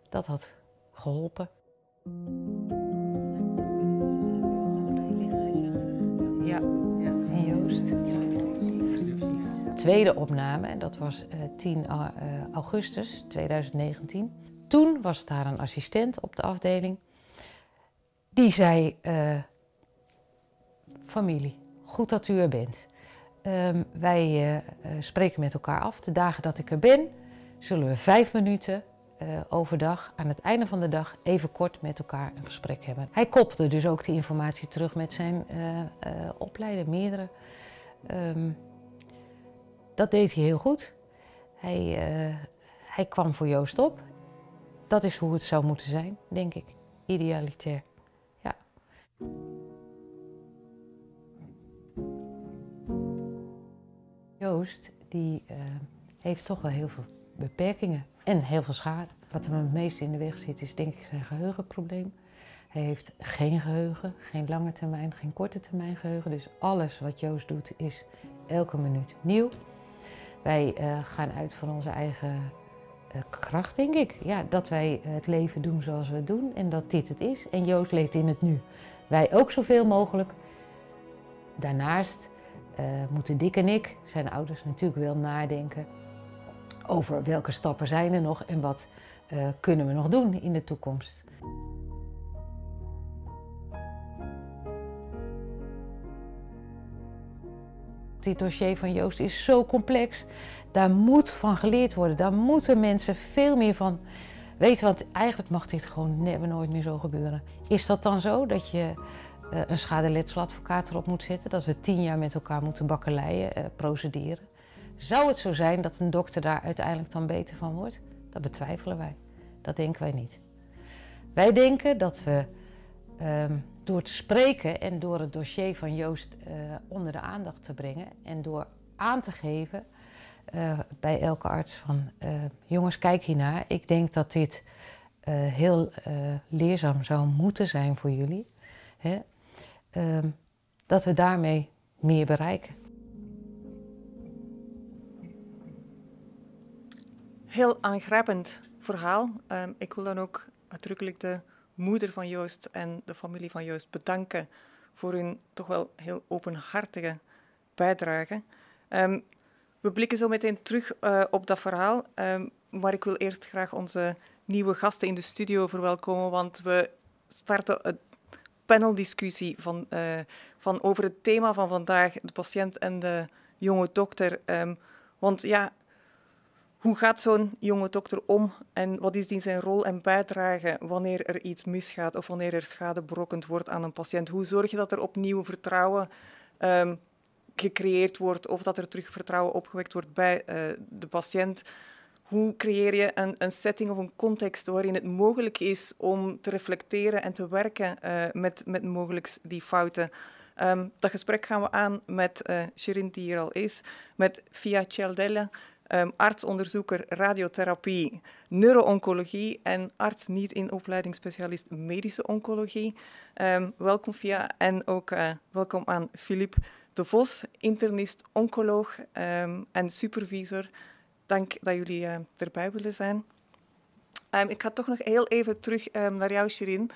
dat had geholpen. Ja, ja. en Joost. Tweede opname, en dat was 10 eh, eh, eh, augustus 2019. Toen was daar een assistent op de afdeling. Die zei: Familie, goed dat u er bent. Ehm, wij eh, eh, spreken met elkaar af. De dagen dat ik er ben, zullen we vijf minuten eh, overdag, aan het einde van de dag, even kort met elkaar een gesprek hebben. Hij koppelde dus ook die informatie terug met zijn uh, opleider, meerdere. Ehm, dat deed hij heel goed. Hij, hij kwam voor Joost op. Dat is hoe het zou moeten zijn, denk ik. Idealitair. Ja. Joost die, eh, heeft toch wel heel veel beperkingen en heel veel schade. Wat hem het meest in de weg zit is denk ik zijn geheugenprobleem. Hij heeft geen geheugen, geen lange termijn, geen korte termijn geheugen. Dus alles wat Joost doet is elke minuut nieuw. Wij eh, gaan uit van onze eigen eh, kracht, denk ik. Ja, dat wij het leven doen zoals we het doen en dat dit het is. En Joost leeft in het nu. Wij ook zoveel mogelijk. Daarnaast uh, moeten Dick en ik, zijn ouders, natuurlijk wel nadenken over welke stappen zijn er nog en wat eh, kunnen we nog doen in de toekomst. Dit dossier van Joost is zo complex. Daar moet van geleerd worden. Daar moeten mensen veel meer van weten. Want eigenlijk mag dit gewoon nooit meer zo gebeuren. Is dat dan zo dat je eh, een schadeletseladvocaat erop moet zetten, dat we tien jaar met elkaar moeten bakkeleien, eh, procederen. Zou het zo zijn dat een dokter daar uiteindelijk dan beter van wordt? Dat betwijfelen wij. Dat denken wij niet. Wij denken dat we ehm, door te spreken en door het dossier van Joost eh, onder de aandacht te brengen en door aan te geven bij elke arts van jongens, kijk hiernaar. Ik denk dat dit heel leerzaam zou moeten zijn voor jullie. Ehm, dat we daarmee meer bereiken. Heel aangrijpend verhaal. Ehm, ik wil dan ook uitdrukkelijk de moeder van Joost en de familie van Joost bedanken voor hun toch wel heel openhartige bijdrage. Ehm, we blikken zo meteen terug eh, op dat verhaal, maar ik wil eerst graag onze nieuwe gasten in de studio verwelkomen, want we starten het paneldiscussie van, eh, van over het thema van vandaag, de patiënt en de jonge dokter. Ehm, want ja, hoe gaat zo'n jonge dokter om en wat is die zijn rol en bijdrage wanneer er iets misgaat of wanneer er schade berokkend wordt aan een patiënt? Hoe zorg je dat er opnieuw vertrouwen ehm, gecreëerd wordt of dat er terug vertrouwen opgewekt wordt bij eh, de patiënt? hoe creëer je een, een, setting of een context waarin het mogelijk is om te reflecteren en te werken eh, met, met mogelijk die fouten? Ehm, dat gesprek gaan we aan met uh, die hier al is, met Fia Cialdelle, um, ehm, artsonderzoeker radiotherapie, neuro-oncologie en arts niet in opleiding specialist medische oncologie. Ehm, welkom Fia en ook eh, welkom aan Filip de Vos, internist, oncoloog en supervisor Dank dat jullie eh, erbij willen zijn. Ehm, ik ga toch nog heel even terug ehm, naar jou, Shirin.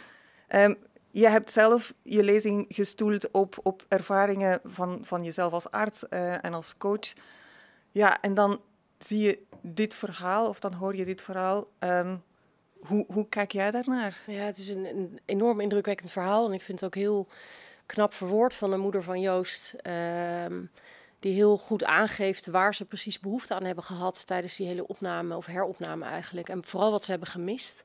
Ehm, jij je hebt zelf je lezing gestoeld op, op ervaringen van, van jezelf als arts eh, en als coach. Ja, en dan zie je dit verhaal, of dan hoor je dit verhaal. hoe, hoe kijk jij daarnaar? Ja, het is een, een, enorm indrukwekkend verhaal. En ik vind het ook heel knap verwoord van de moeder van Joost die heel goed aangeeft waar ze precies behoefte aan hebben gehad tijdens die hele opname of heropname eigenlijk. En vooral wat ze hebben gemist.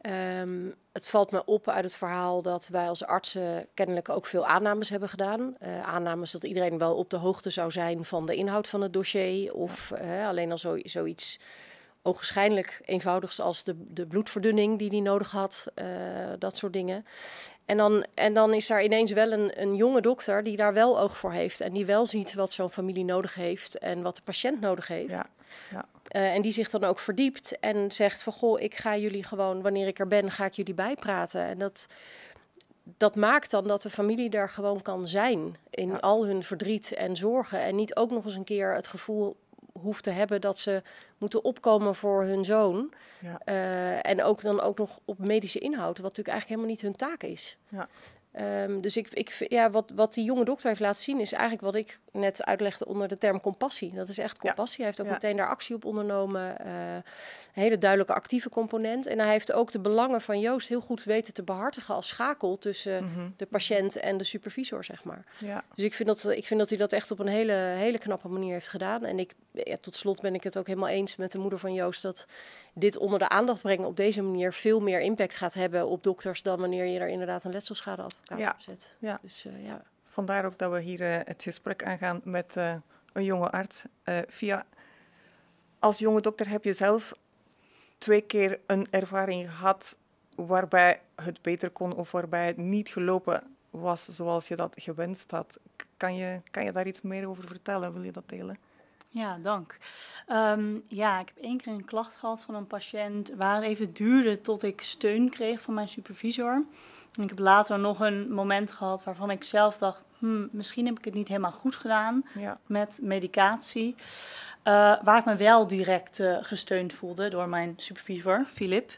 Ehm, het valt me op uit het verhaal dat wij als artsen kennelijk ook veel aannames hebben gedaan. Eh, aannames dat iedereen wel op de hoogte zou zijn van de inhoud van het dossier. Of eh, alleen al zo, zoiets ogenschijnlijk eenvoudigs als de, de bloedverdunning die hij nodig had. Eh, dat soort dingen. En dan, en dan is daar ineens wel een, een jonge dokter die daar wel oog voor heeft. En die wel ziet wat zo'n familie nodig heeft en wat de patiënt nodig heeft. Ja, ja. Eh, en die zich dan ook verdiept en zegt van goh, ik ga jullie gewoon, wanneer ik er ben, ga ik jullie bijpraten. En dat, dat maakt dan dat de familie daar gewoon kan zijn in al hun verdriet en zorgen. En niet ook nog eens een keer het gevoel hoeft te hebben dat ze moeten opkomen voor hun zoon. Eh, en ook dan ook nog op medische inhoud, wat natuurlijk eigenlijk helemaal niet hun taak is. Ja. Ehm, dus ik, ik, ja, wat, wat die jonge dokter heeft laten zien is eigenlijk wat ik net uitlegde onder de term compassie. Dat is echt compassie. Hij heeft ook meteen daar actie op ondernomen. Eh, een hele duidelijke actieve component. En hij heeft ook de belangen van Joost heel goed weten te behartigen als schakel tussen mhm. de patiënt en de supervisor, zeg maar. Ja. Dus ik vind, dat, ik vind dat hij dat echt op een hele, hele knappe manier heeft gedaan. En ik ja, tot slot ben ik het ook helemaal eens met de moeder van Joost dat dit onder de aandacht brengen op deze manier veel meer impact gaat hebben op dokters dan wanneer je er inderdaad een letselschadeadvocaat op zet. Ja. Dus, eh, ja. Vandaar ook dat we hier eh, het gesprek aangaan met eh, een jonge arts. via... Als jonge dokter heb je zelf twee keer een ervaring gehad waarbij het beter kon of waarbij het niet gelopen was zoals je dat gewenst had. Kan je, kan je daar iets meer over vertellen? Wil je dat delen? Ja, dank. Ehm, ja, ik heb één keer een klacht gehad van een patiënt waar het even duurde tot ik steun kreeg van mijn supervisor. En ik heb later nog een moment gehad waarvan ik zelf dacht, hmm, misschien heb ik het niet helemaal goed gedaan met medicatie. Eh, waar ik me wel direct eh, gesteund voelde door mijn supervisor, Filip.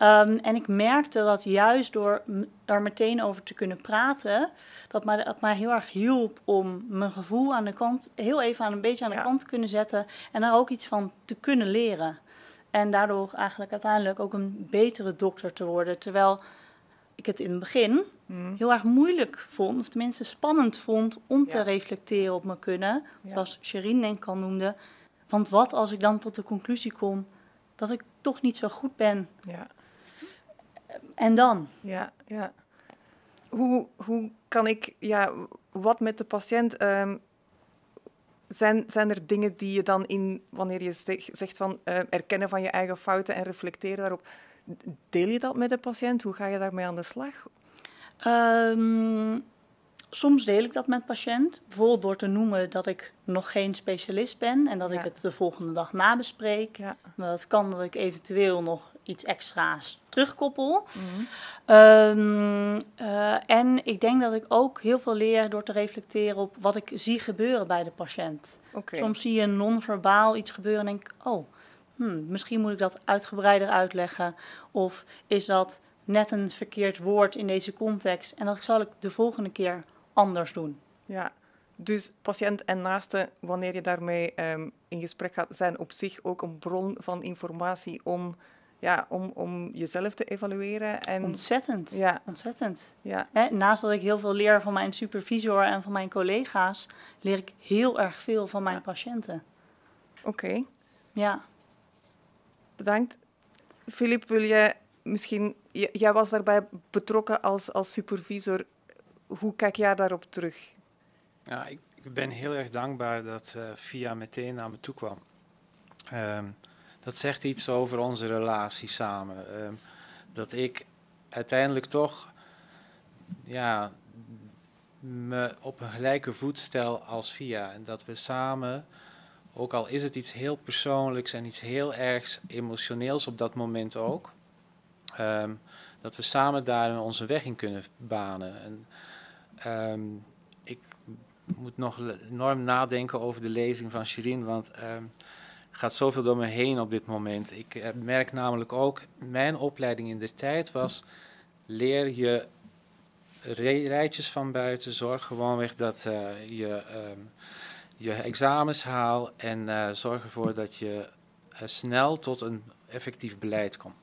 Ehm, en ik merkte dat juist door daar meteen over te kunnen praten, dat mij, dat mij heel erg hielp om mijn gevoel aan de kant, heel even aan, een beetje aan de kant te kunnen zetten en daar ook iets van te kunnen leren. En daardoor eigenlijk uiteindelijk ook een betere dokter te worden. Terwijl ik het in het begin mm. heel erg moeilijk vond, of tenminste spannend vond, om te reflecteren op mijn kunnen. Zoals Sherine denk ik al noemde. Want wat als ik dan tot de conclusie kom dat ik toch niet zo goed ben? Ja en dan? Ja, ja. Hoe, hoe kan ik, ja, wat met de patiënt? Ehm, zijn, zijn er dingen die je dan in, wanneer je zegt van ehm, erkennen van je eigen fouten en reflecteren daarop, deel je dat met de patiënt? Hoe ga je daarmee aan de slag? Ehm, soms deel ik dat met patiënt. Bijvoorbeeld door te noemen dat ik nog geen specialist ben en dat ik het de volgende dag nabespreek. Ja. Dat kan dat ik eventueel nog iets extra's terugkoppel. Mhm. Ehm, eh, en ik denk dat ik ook heel veel leer door te reflecteren op wat ik zie gebeuren bij de patiënt. Soms zie je non-verbaal iets gebeuren en denk ik, oh, hmm, misschien moet ik dat uitgebreider uitleggen. Of is dat net een verkeerd woord in deze context en dat zal ik de volgende keer anders doen. Ja, dus patiënt en naaste, wanneer je daarmee ehm, in gesprek gaat, zijn op zich ook een bron van informatie om ja, om, om jezelf te evalueren. En... Ontzettend. Ja. Ontzettend. Ja. Hè, naast dat ik heel veel leer van mijn supervisor en van mijn collega's, leer ik heel erg veel van mijn patiënten. Oké. Ja. Bedankt. Filip, wil je misschien. Jij was daarbij betrokken als, als supervisor. Hoe kijk jij daarop terug? Ja, ik, ik ben heel erg dankbaar dat uh, eh, Via meteen naar me toe kwam. Ehm, dat zegt iets over onze relatie samen. Ehm, dat ik uiteindelijk toch ja, me op een gelijke voet stel als Via. En dat we samen, ook al is het iets heel persoonlijks en iets heel ergs emotioneels op dat moment ook, ehm, dat we samen daar onze weg in kunnen banen. En, ehm, ik moet nog enorm nadenken over de lezing van Shirin, want gaat zoveel door me heen op dit moment. Ik eh, merk namelijk ook, mijn opleiding in de tijd was, leer je rijtjes van buiten, zorg gewoonweg dat eh, je ehm, je examens haalt en eh, zorg ervoor dat je snel tot een effectief beleid komt.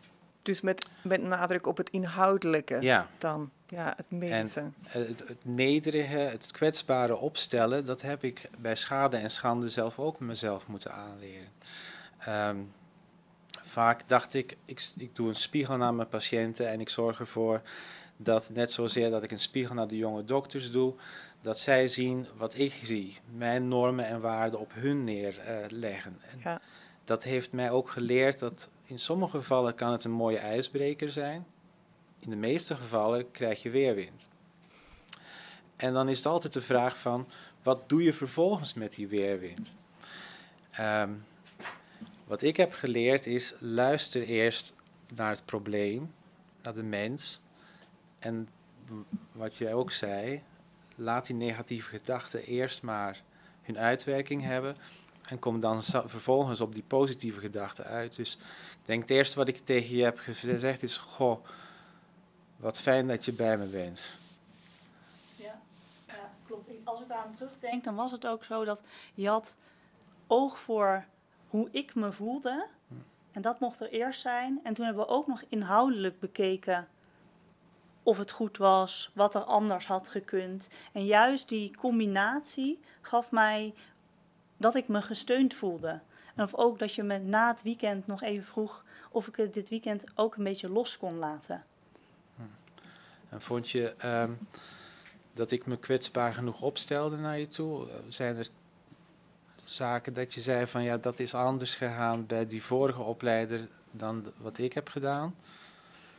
Dus met, met nadruk op het inhoudelijke ja. dan? Ja, het meten. het, nederige, het kwetsbare opstellen, dat heb ik bij schade en schande zelf ook mezelf moeten aanleren. Ehm, vaak dacht ik, ik, doe een spiegel naar mijn patiënten en ik zorg ervoor dat net zozeer dat ik een spiegel naar de jonge dokters doe, dat zij zien wat ik zie, mijn normen en waarden op hun neerleggen. Eh, ja. Dat heeft mij ook geleerd dat in sommige gevallen kan het een mooie ijsbreker zijn in de meeste gevallen krijg je weerwind. En dan is het altijd de vraag van, wat doe je vervolgens met die weerwind? Ehm, wat ik heb geleerd is, luister eerst naar het probleem, naar de mens. En wat jij ook zei, laat die negatieve gedachten eerst maar hun uitwerking hebben. En kom dan vervolgens op die positieve gedachten uit. Dus ik denk het eerste wat ik tegen je heb gezegd is, goh wat fijn dat je bij me bent. Ja, ja klopt. Als ik daar aan terugdenk, dan was het ook zo dat je had oog voor hoe ik me voelde. En dat mocht er eerst zijn. En toen hebben we ook nog inhoudelijk bekeken of het goed was, wat er anders had gekund. En juist die combinatie gaf mij dat ik me gesteund voelde. En of ook dat je me na het weekend nog even vroeg of ik het dit weekend ook een beetje los kon laten. En vond je ehm, dat ik me kwetsbaar genoeg opstelde naar je toe? Zijn er zaken dat je zei van ja, dat is anders gegaan bij die vorige opleider dan wat ik heb gedaan?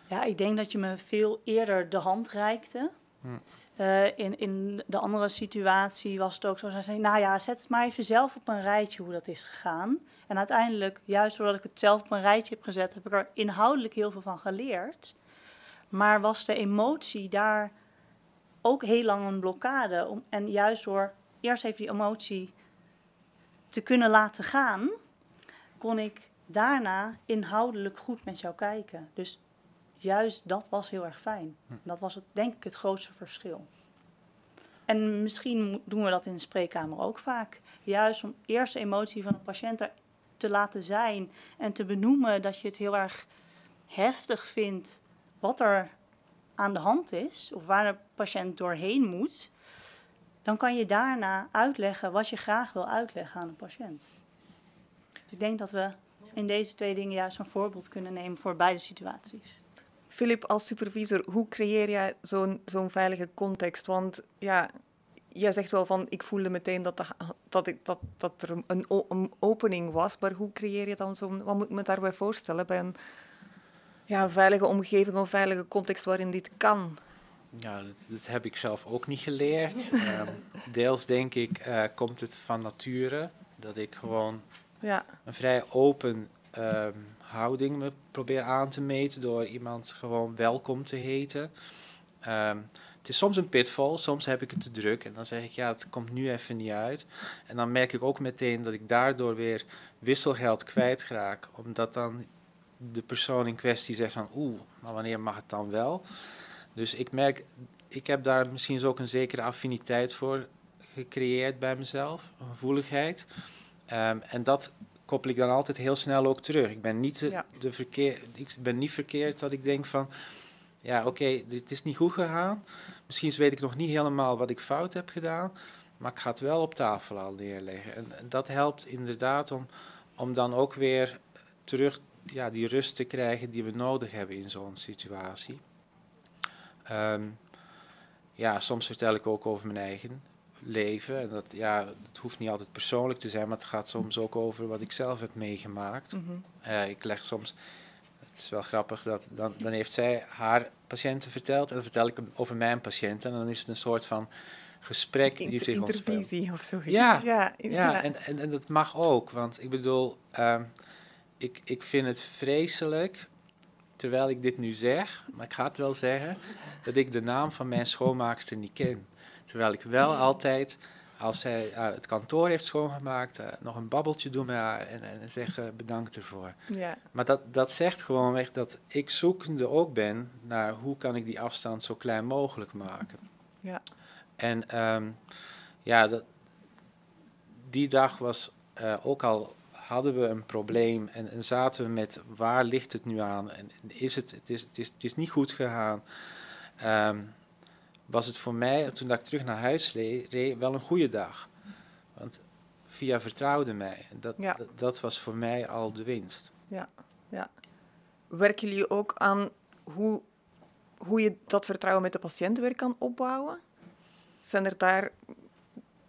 Ja, ik denk dat je me veel eerder de hand reikte. Hm. Eh, in, in de andere situatie was het ook zo, ze zei, nou ja, zet het maar even zelf op een rijtje hoe dat is gegaan. En uiteindelijk, juist doordat ik het zelf op een rijtje heb gezet, heb ik er inhoudelijk heel veel van geleerd. Maar was de emotie daar ook heel lang een blokkade. Om, en juist door eerst even die emotie te kunnen laten gaan, kon ik daarna inhoudelijk goed met jou kijken. Dus juist dat was heel erg fijn. Hm. Dat was het, denk ik het grootste verschil. En misschien doen we dat in de spreekkamer ook vaak. Juist om eerst de emotie van de patiënt er te laten zijn en te benoemen dat je het heel erg heftig vindt wat er aan de hand is of waar de patiënt doorheen moet, dan kan je daarna uitleggen wat je graag wil uitleggen aan de patiënt. Dus ik denk dat we in deze twee dingen juist een voorbeeld kunnen nemen voor beide situaties. Filip, als supervisor, hoe creëer jij zo'n veilige context? Want ja, jij zegt wel van ik voelde meteen dat, dat, ik, dat, dat er een, een, opening was, maar hoe creëer je dan zo'n. Wat moet ik me daarbij voorstellen bij een ja, een veilige omgeving of veilige context waarin dit kan? Ja, dat, dat heb ik zelf ook niet geleerd. Ehm, deels denk ik eh, komt het van nature dat ik gewoon ja. een vrij open ehm, houding probeer aan te meten door iemand gewoon welkom te heten. Ehm, het is soms een pitfall, soms heb ik het te druk en dan zeg ik ja, het komt nu even niet uit. En dan merk ik ook meteen dat ik daardoor weer wisselgeld kwijtraak, omdat dan de persoon in kwestie zegt van oeh, maar wanneer mag het dan wel? Dus ik merk, ik heb daar misschien dus ook een zekere affiniteit voor gecreëerd bij mezelf, een gevoeligheid. Ehm, en dat koppel ik dan altijd heel snel ook terug. Ik ben niet, de, ja. ik ben niet verkeerd dat ik denk van, ja oké, dit is niet goed gegaan. Misschien weet ik nog niet helemaal wat ik fout heb gedaan, maar ik ga het wel op tafel al neerleggen. En, en dat helpt inderdaad om, om dan ook weer terug ja, die rust te krijgen die we nodig hebben in zo'n situatie. Ehm, ja, soms vertel ik ook over mijn eigen leven. En dat, ja, het hoeft niet altijd persoonlijk te zijn, maar het gaat soms ook over wat ik zelf heb meegemaakt. Mhm. Eh, ik leg soms, het is wel grappig, dat, dan, dan heeft zij haar patiënten verteld en dan vertel ik hem over mijn patiënten. En dan is het een soort van gesprek die zich ontspant. Intervisie of zo Ja, ja, ja. En, en, en, dat mag ook, want ik bedoel... Ehm, ik, ik vind het vreselijk, terwijl ik dit nu zeg, maar ik ga het wel zeggen, dat ik de naam van mijn schoonmaakster niet ken. Terwijl ik wel altijd, als zij eh, het kantoor heeft schoongemaakt, eh, nog een babbeltje doe met haar en, en zeggen eh, bedankt ervoor. Ja. Maar dat, dat zegt gewoon weg dat ik zoekende ook ben naar hoe kan ik die afstand zo klein mogelijk maken. Ja. En ehm, ja, dat, die dag was ook al hadden we een probleem en, en, zaten we met waar ligt het nu aan en, is het, het is, het, is, het, is, niet goed gegaan, ehm, was het voor mij, toen ik terug naar huis reed, wel een goede dag. Want via vertrouwde mij, dat, ja. dat, was voor mij al de winst. Ja, ja. Werken jullie ook aan hoe, hoe je dat vertrouwen met de patiënt weer kan opbouwen? Zijn er daar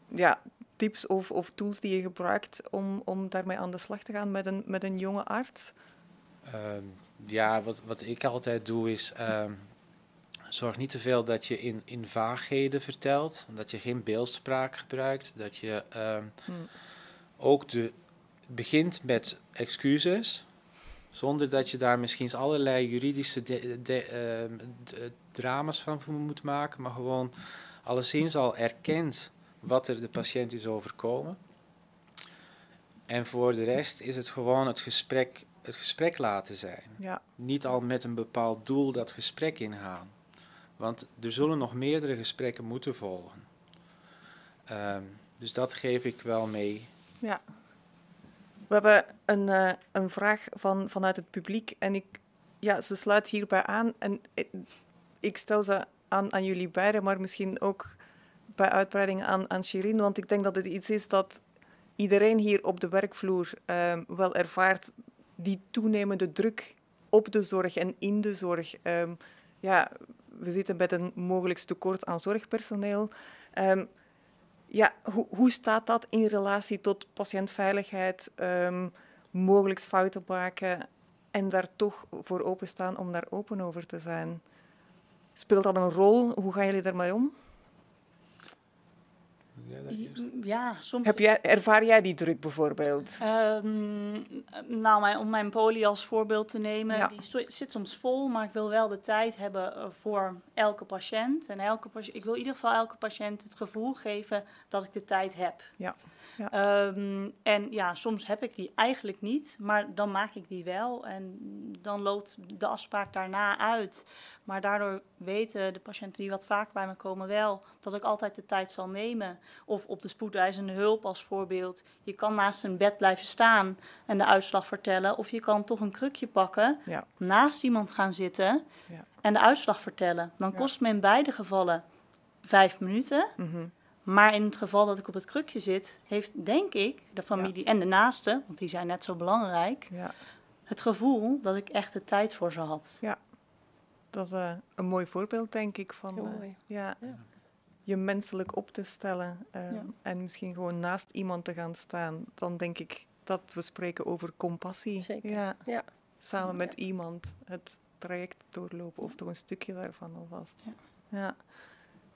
ja, tips of, of tools die je gebruikt om, om daarmee aan de slag te gaan met een, met een jonge arts? Ehm, ja, wat, wat ik altijd doe is. Ehm, zorg niet te veel dat je in, in vaagheden vertelt. Dat je geen beeldspraak gebruikt. Dat je ehm, hmm. ook de, begint met excuses. Zonder dat je daar misschien allerlei juridische de, drama's van moet maken. Maar gewoon alleszins al erkent wat er de patiënt is overkomen. En voor de rest is het gewoon het gesprek, het gesprek laten zijn. Ja. Niet al met een bepaald doel dat gesprek ingaan. Want er zullen nog meerdere gesprekken moeten volgen. Ehm, dus dat geef ik wel mee. Ja. We hebben een, eh, een vraag van, vanuit het publiek. En ik, ja, ze sluit hierbij aan. En ik, ik stel ze aan, aan jullie beiden, maar misschien ook bij uitbreiding aan, aan Shirin, want ik denk dat het iets is dat iedereen hier op de werkvloer ehm, wel ervaart, die toenemende druk op de zorg en in de zorg. Ehm, ja, we zitten met een mogelijk tekort aan zorgpersoneel. Ehm, ja, hoe, hoe staat dat in relatie tot patiëntveiligheid, um, mogelijk fouten maken en daar toch voor openstaan om daar open over te zijn? Speelt dat een rol? Hoe gaan jullie daarmee om? ja, soms. Heb jij, ervaar jij die druk bijvoorbeeld? Ehm, nou, om mijn poli als voorbeeld te nemen, die zit soms vol, maar ik wil wel de tijd hebben eh, voor elke patiënt. En elke ik wil in ieder geval elke patiënt het gevoel geven dat ik de tijd heb. Ja. ja. Ehm, en ja, soms heb ik die eigenlijk niet, maar dan maak ik die wel. En dan loopt de afspraak daarna uit. Maar daardoor weten de patiënten die wat vaak bij me komen wel dat ik altijd de tijd zal nemen. Of op de spoedeisende hulp als voorbeeld. Je kan naast een bed blijven staan en de uitslag vertellen. Of je kan toch een krukje pakken, naast iemand gaan zitten en de uitslag vertellen. Dan kost me in beide gevallen vijf minuten. Mhm. Maar in het geval dat ik op het krukje zit, heeft denk ik de familie en de naaste, want die zijn net zo belangrijk, het gevoel dat ik echt de tijd voor ze had. Ja, dat is eh, een mooi voorbeeld, denk ik. Van, uh, ja je menselijk op te stellen ehm, en misschien gewoon naast iemand te gaan staan, dan denk ik dat we spreken over compassie. Zeker. Ja. ja. Samen met iemand het traject doorlopen of toch een stukje daarvan alvast. Ja.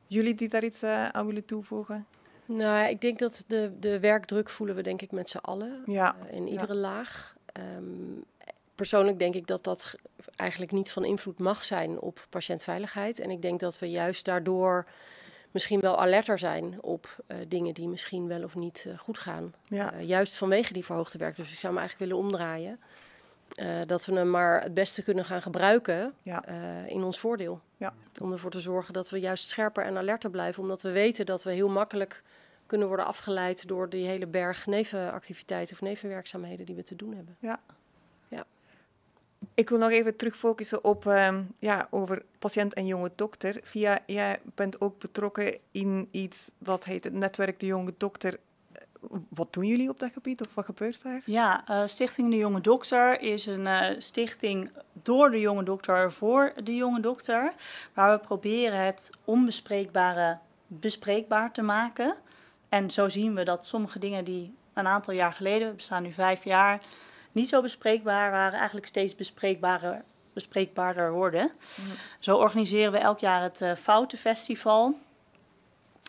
Jullie die daar iets eh, aan willen toevoegen? Nou, ik denk dat de, de werkdruk voelen we denk ik met z'n allen. Ja. Eh, in iedere laag. Ehm, persoonlijk denk ik dat dat eigenlijk niet van invloed mag zijn op patiëntveiligheid. En ik denk dat we juist daardoor misschien wel alerter zijn op eh, dingen die misschien wel of niet eh, goed gaan. Ja. Eh, juist vanwege die verhoogde werk. Dus ik zou hem eigenlijk willen omdraaien. dat we hem maar het beste kunnen gaan gebruiken in ons voordeel. Ja. Om ervoor te zorgen dat we juist scherper en alerter blijven. Omdat we weten dat we heel makkelijk kunnen worden afgeleid door die hele berg nevenactiviteiten of nevenwerkzaamheden die we te doen hebben. Ja, ik wil nog even focussen op ehm, ja, over patiënt en jonge dokter. Via, jij bent ook betrokken in iets dat heet het netwerk de jonge dokter. Eh, wat doen jullie op dat gebied of wat gebeurt daar? Ja, eh, Stichting de Jonge Dokter is een eh, stichting door de jonge dokter voor de jonge dokter. Waar we proberen het onbespreekbare bespreekbaar te maken. En zo zien we dat sommige dingen die een aantal jaar geleden, we bestaan nu vijf jaar, niet zo bespreekbaar waren, eigenlijk steeds bespreekbaarder, bespreekbaarder worden. Mm. Zo organiseren we elk jaar het uh, Foutenfestival,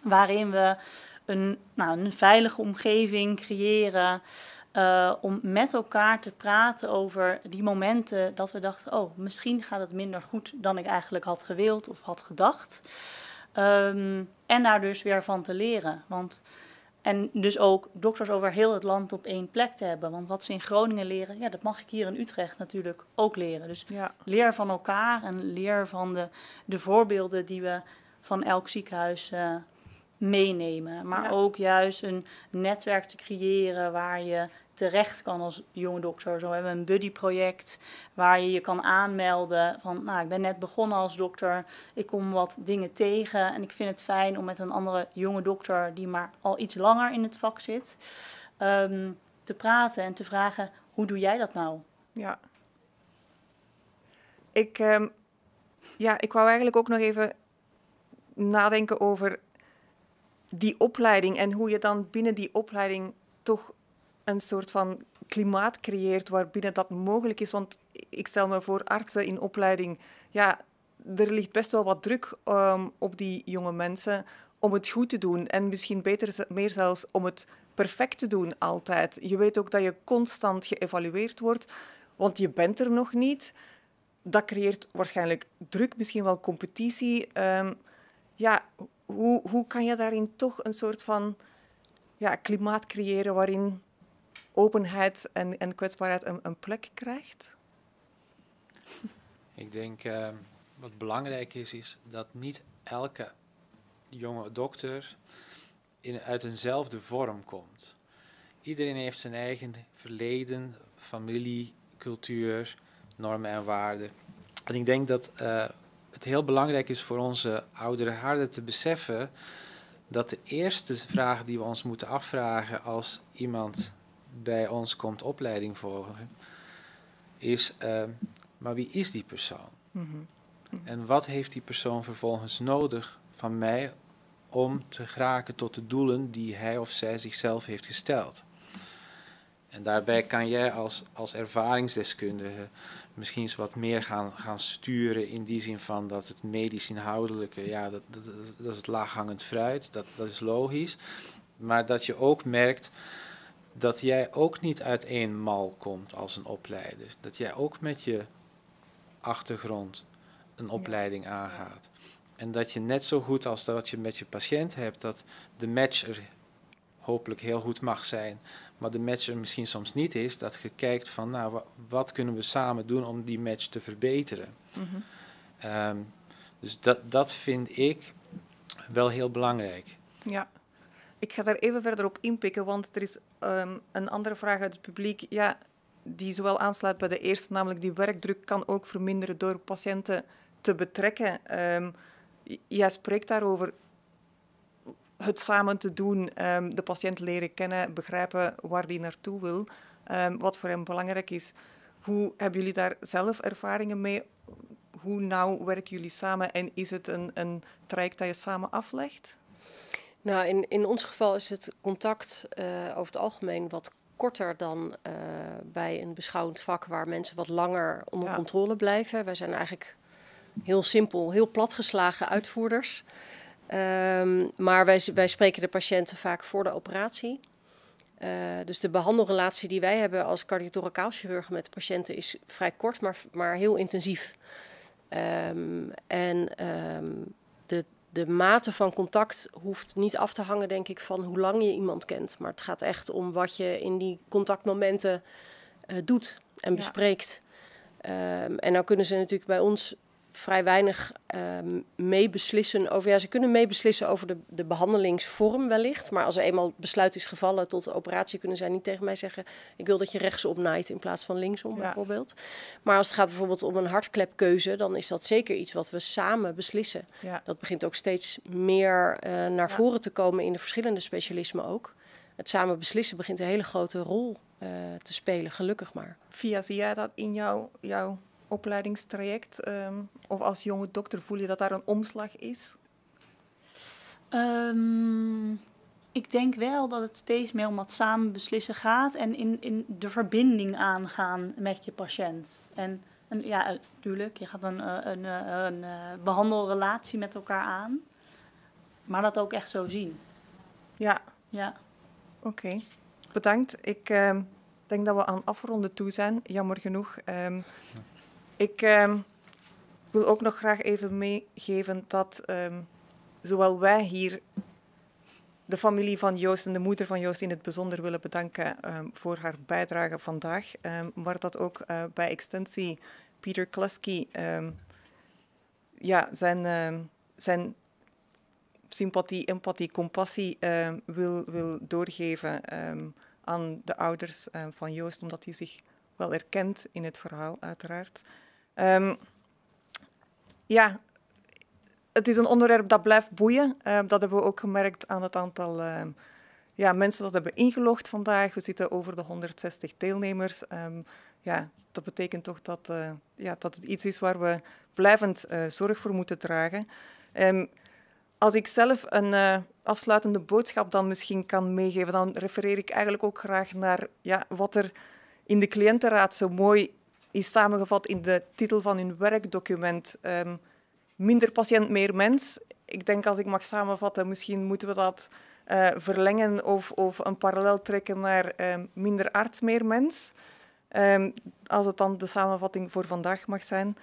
waarin we een, nou, een veilige omgeving creëren. Eh, om met elkaar te praten over die momenten dat we dachten: oh, misschien gaat het minder goed dan ik eigenlijk had gewild of had gedacht. Ehm, en daar dus weer van te leren. Want en dus ook dokters over heel het land op één plek te hebben. Want wat ze in Groningen leren, ja, dat mag ik hier in Utrecht natuurlijk ook leren. Dus leer van elkaar en leer van de, de voorbeelden die we van elk ziekenhuis eh, meenemen. Maar ook juist een netwerk te creëren waar je terecht kan als jonge dokter. Zo hebben we een buddyproject waar je je kan aanmelden van, nou, ik ben net begonnen als dokter, ik kom wat dingen tegen en ik vind het fijn om met een andere jonge dokter die maar al iets langer in het vak zit, ehm, te praten en te vragen, hoe doe jij dat nou? Ja. Ik, ehm, ja, ik wou eigenlijk ook nog even nadenken over die opleiding en hoe je dan binnen die opleiding toch een soort van klimaat creëert waarbinnen dat mogelijk is. Want ik stel me voor artsen in opleiding, ja, er ligt best wel wat druk ehm, op die jonge mensen om het goed te doen. En misschien beter, meer zelfs om het perfect te doen altijd. Je weet ook dat je constant geëvalueerd wordt, want je bent er nog niet. Dat creëert waarschijnlijk druk, misschien wel competitie. Ehm, ja, hoe, hoe kan je daarin toch een soort van ja, klimaat creëren waarin openheid en, en kwetsbaarheid een, een, plek krijgt? Ik denk ehm, wat belangrijk is, is dat niet elke jonge dokter in, uit eenzelfde vorm komt. Iedereen heeft zijn eigen verleden, familie, cultuur, normen en waarden. En ik denk dat eh, het heel belangrijk is voor onze oudere harden te beseffen dat de eerste vraag die we ons moeten afvragen als iemand bij ons komt opleiding volgen, is, ehm, maar wie is die persoon? Mhm. Mhm. En wat heeft die persoon vervolgens nodig van mij om te geraken tot de doelen die hij of zij zichzelf heeft gesteld? En daarbij kan jij als, als ervaringsdeskundige misschien eens wat meer gaan, gaan sturen in die zin van dat het medisch inhoudelijke, ja, dat, dat, dat is het laaghangend fruit, dat, dat is logisch. Maar dat je ook merkt dat jij ook niet uit één mal komt als een opleider. Dat jij ook met je achtergrond een opleiding aangaat. En dat je net zo goed als dat wat je met je patiënt hebt, dat de match er hopelijk heel goed mag zijn, maar de match er misschien soms niet is, dat je kijkt van, nou, wat kunnen we samen doen om die match te verbeteren. Mhm. Ehm, dus dat, dat vind ik wel heel belangrijk. Ja. Ik ga daar even verder op inpikken, want er is ehm, een andere vraag uit het publiek. Ja, die zowel aansluit bij de eerste, namelijk die werkdruk kan ook verminderen door patiënten te betrekken. Ehm, jij spreekt daarover het samen te doen, ehm, de patiënt leren kennen, begrijpen waar die naartoe wil, wat voor hem belangrijk is. Hoe hebben jullie daar zelf ervaringen mee? Hoe nauw werken jullie samen en is het een, een traject dat je samen aflegt? Nou, in, in ons geval is het contact eh, over het algemeen wat korter dan eh, bij een beschouwend vak waar mensen wat langer onder controle blijven. Wij zijn eigenlijk heel simpel, heel platgeslagen uitvoerders. Ehm, maar wij, wij spreken de patiënten vaak voor de operatie. Eh, dus de behandelrelatie die wij hebben als cardiothoracaalchirurgen met de patiënten is vrij kort, maar, maar heel intensief. Ehm, en ehm, de mate van contact hoeft niet af te hangen, denk ik, van hoe lang je iemand kent. Maar het gaat echt om wat je in die contactmomenten eh, doet en bespreekt. Ehm, en nou kunnen ze natuurlijk bij ons vrij weinig eh, meebeslissen over. Ja, ze kunnen meebeslissen over de, de behandelingsvorm wellicht. Maar als er eenmaal besluit is gevallen tot de operatie, kunnen zij niet tegen mij zeggen: Ik wil dat je rechts opnaait in plaats van linksom, bijvoorbeeld. Maar als het gaat bijvoorbeeld om een hartklepkeuze, dan is dat zeker iets wat we samen beslissen. Dat begint ook steeds meer eh, naar voren te komen in de verschillende specialismen ook. Het samen beslissen begint een hele grote rol eh, te spelen, gelukkig maar. Via zie jij dat in jou jouw opleidingstraject? Ehm, of als jonge dokter voel je dat daar een omslag is? Ehm, ik denk wel dat het steeds meer om dat samen beslissen gaat en in, in de verbinding aangaan met je patiënt. En, en ja, natuurlijk, eh, je gaat een, eh, een, eh, een, een behandelrelatie met elkaar aan, maar dat ook echt zo zien. Ja. Ja. Oké, bedankt. Ik ehm, denk dat we aan afronden toe zijn, jammer genoeg. Ik ehm, wil ook nog graag even meegeven dat ehm, zowel wij hier de familie van Joost en de moeder van Joost in het bijzonder willen bedanken ehm, voor haar bijdrage vandaag. maar dat ook eh, bij extensie Pieter Klasky ja, zijn, zijn sympathie, empathie, compassie wil, wil doorgeven aan de ouders van Joost, omdat hij zich wel erkend in het verhaal, uiteraard. Ehm, ja, het is een onderwerp dat blijft boeien. Ehm, dat hebben we ook gemerkt aan het aantal ehm, ja, mensen dat hebben ingelogd vandaag. We zitten over de 160 deelnemers. ja, dat betekent toch dat, eh, ja, dat het iets is waar we blijvend eh, zorg voor moeten dragen. als ik zelf een eh, afsluitende boodschap dan misschien kan meegeven, dan refereer ik eigenlijk ook graag naar ja, wat er in de cliëntenraad zo mooi is samengevat in de titel van hun werkdocument. Ehm, minder patiënt, meer mens. Ik denk als ik mag samenvatten, misschien moeten we dat eh, verlengen of, of, een parallel trekken naar ehm, minder arts, meer mens. Ehm, als het dan de samenvatting voor vandaag mag zijn.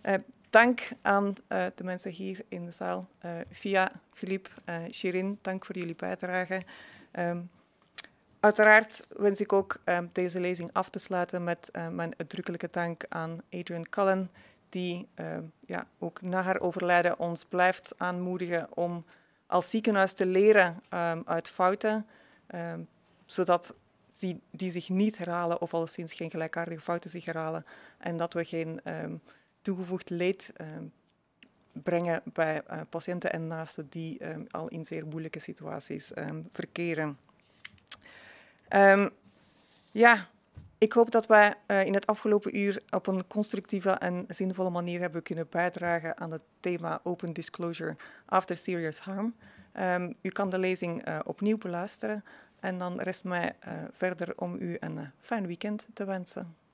Eh, dank aan eh, de mensen hier in de zaal. Via, Filip, Shirin, dank voor jullie bijdrage. Uiteraard wens ik ook ehm, deze lezing af te sluiten met ehm, mijn uitdrukkelijke dank aan Adrian Cullen, die ehm, ja, ook na haar overlijden ons blijft aanmoedigen om als ziekenhuis te leren uit fouten, zodat die, die, zich niet herhalen of alleszins geen gelijkaardige fouten zich herhalen en dat we geen toegevoegd leed brengen bij eh, patiënten en naasten die al in zeer moeilijke situaties verkeren. Um, ja, ik hoop dat wij eh, in het afgelopen uur op een constructieve en zinvolle manier hebben kunnen bijdragen aan het thema Open Disclosure After Serious Harm. Ehm, u kan de lezing eh, opnieuw beluisteren en dan rest mij eh, verder om u een fijn weekend te wensen.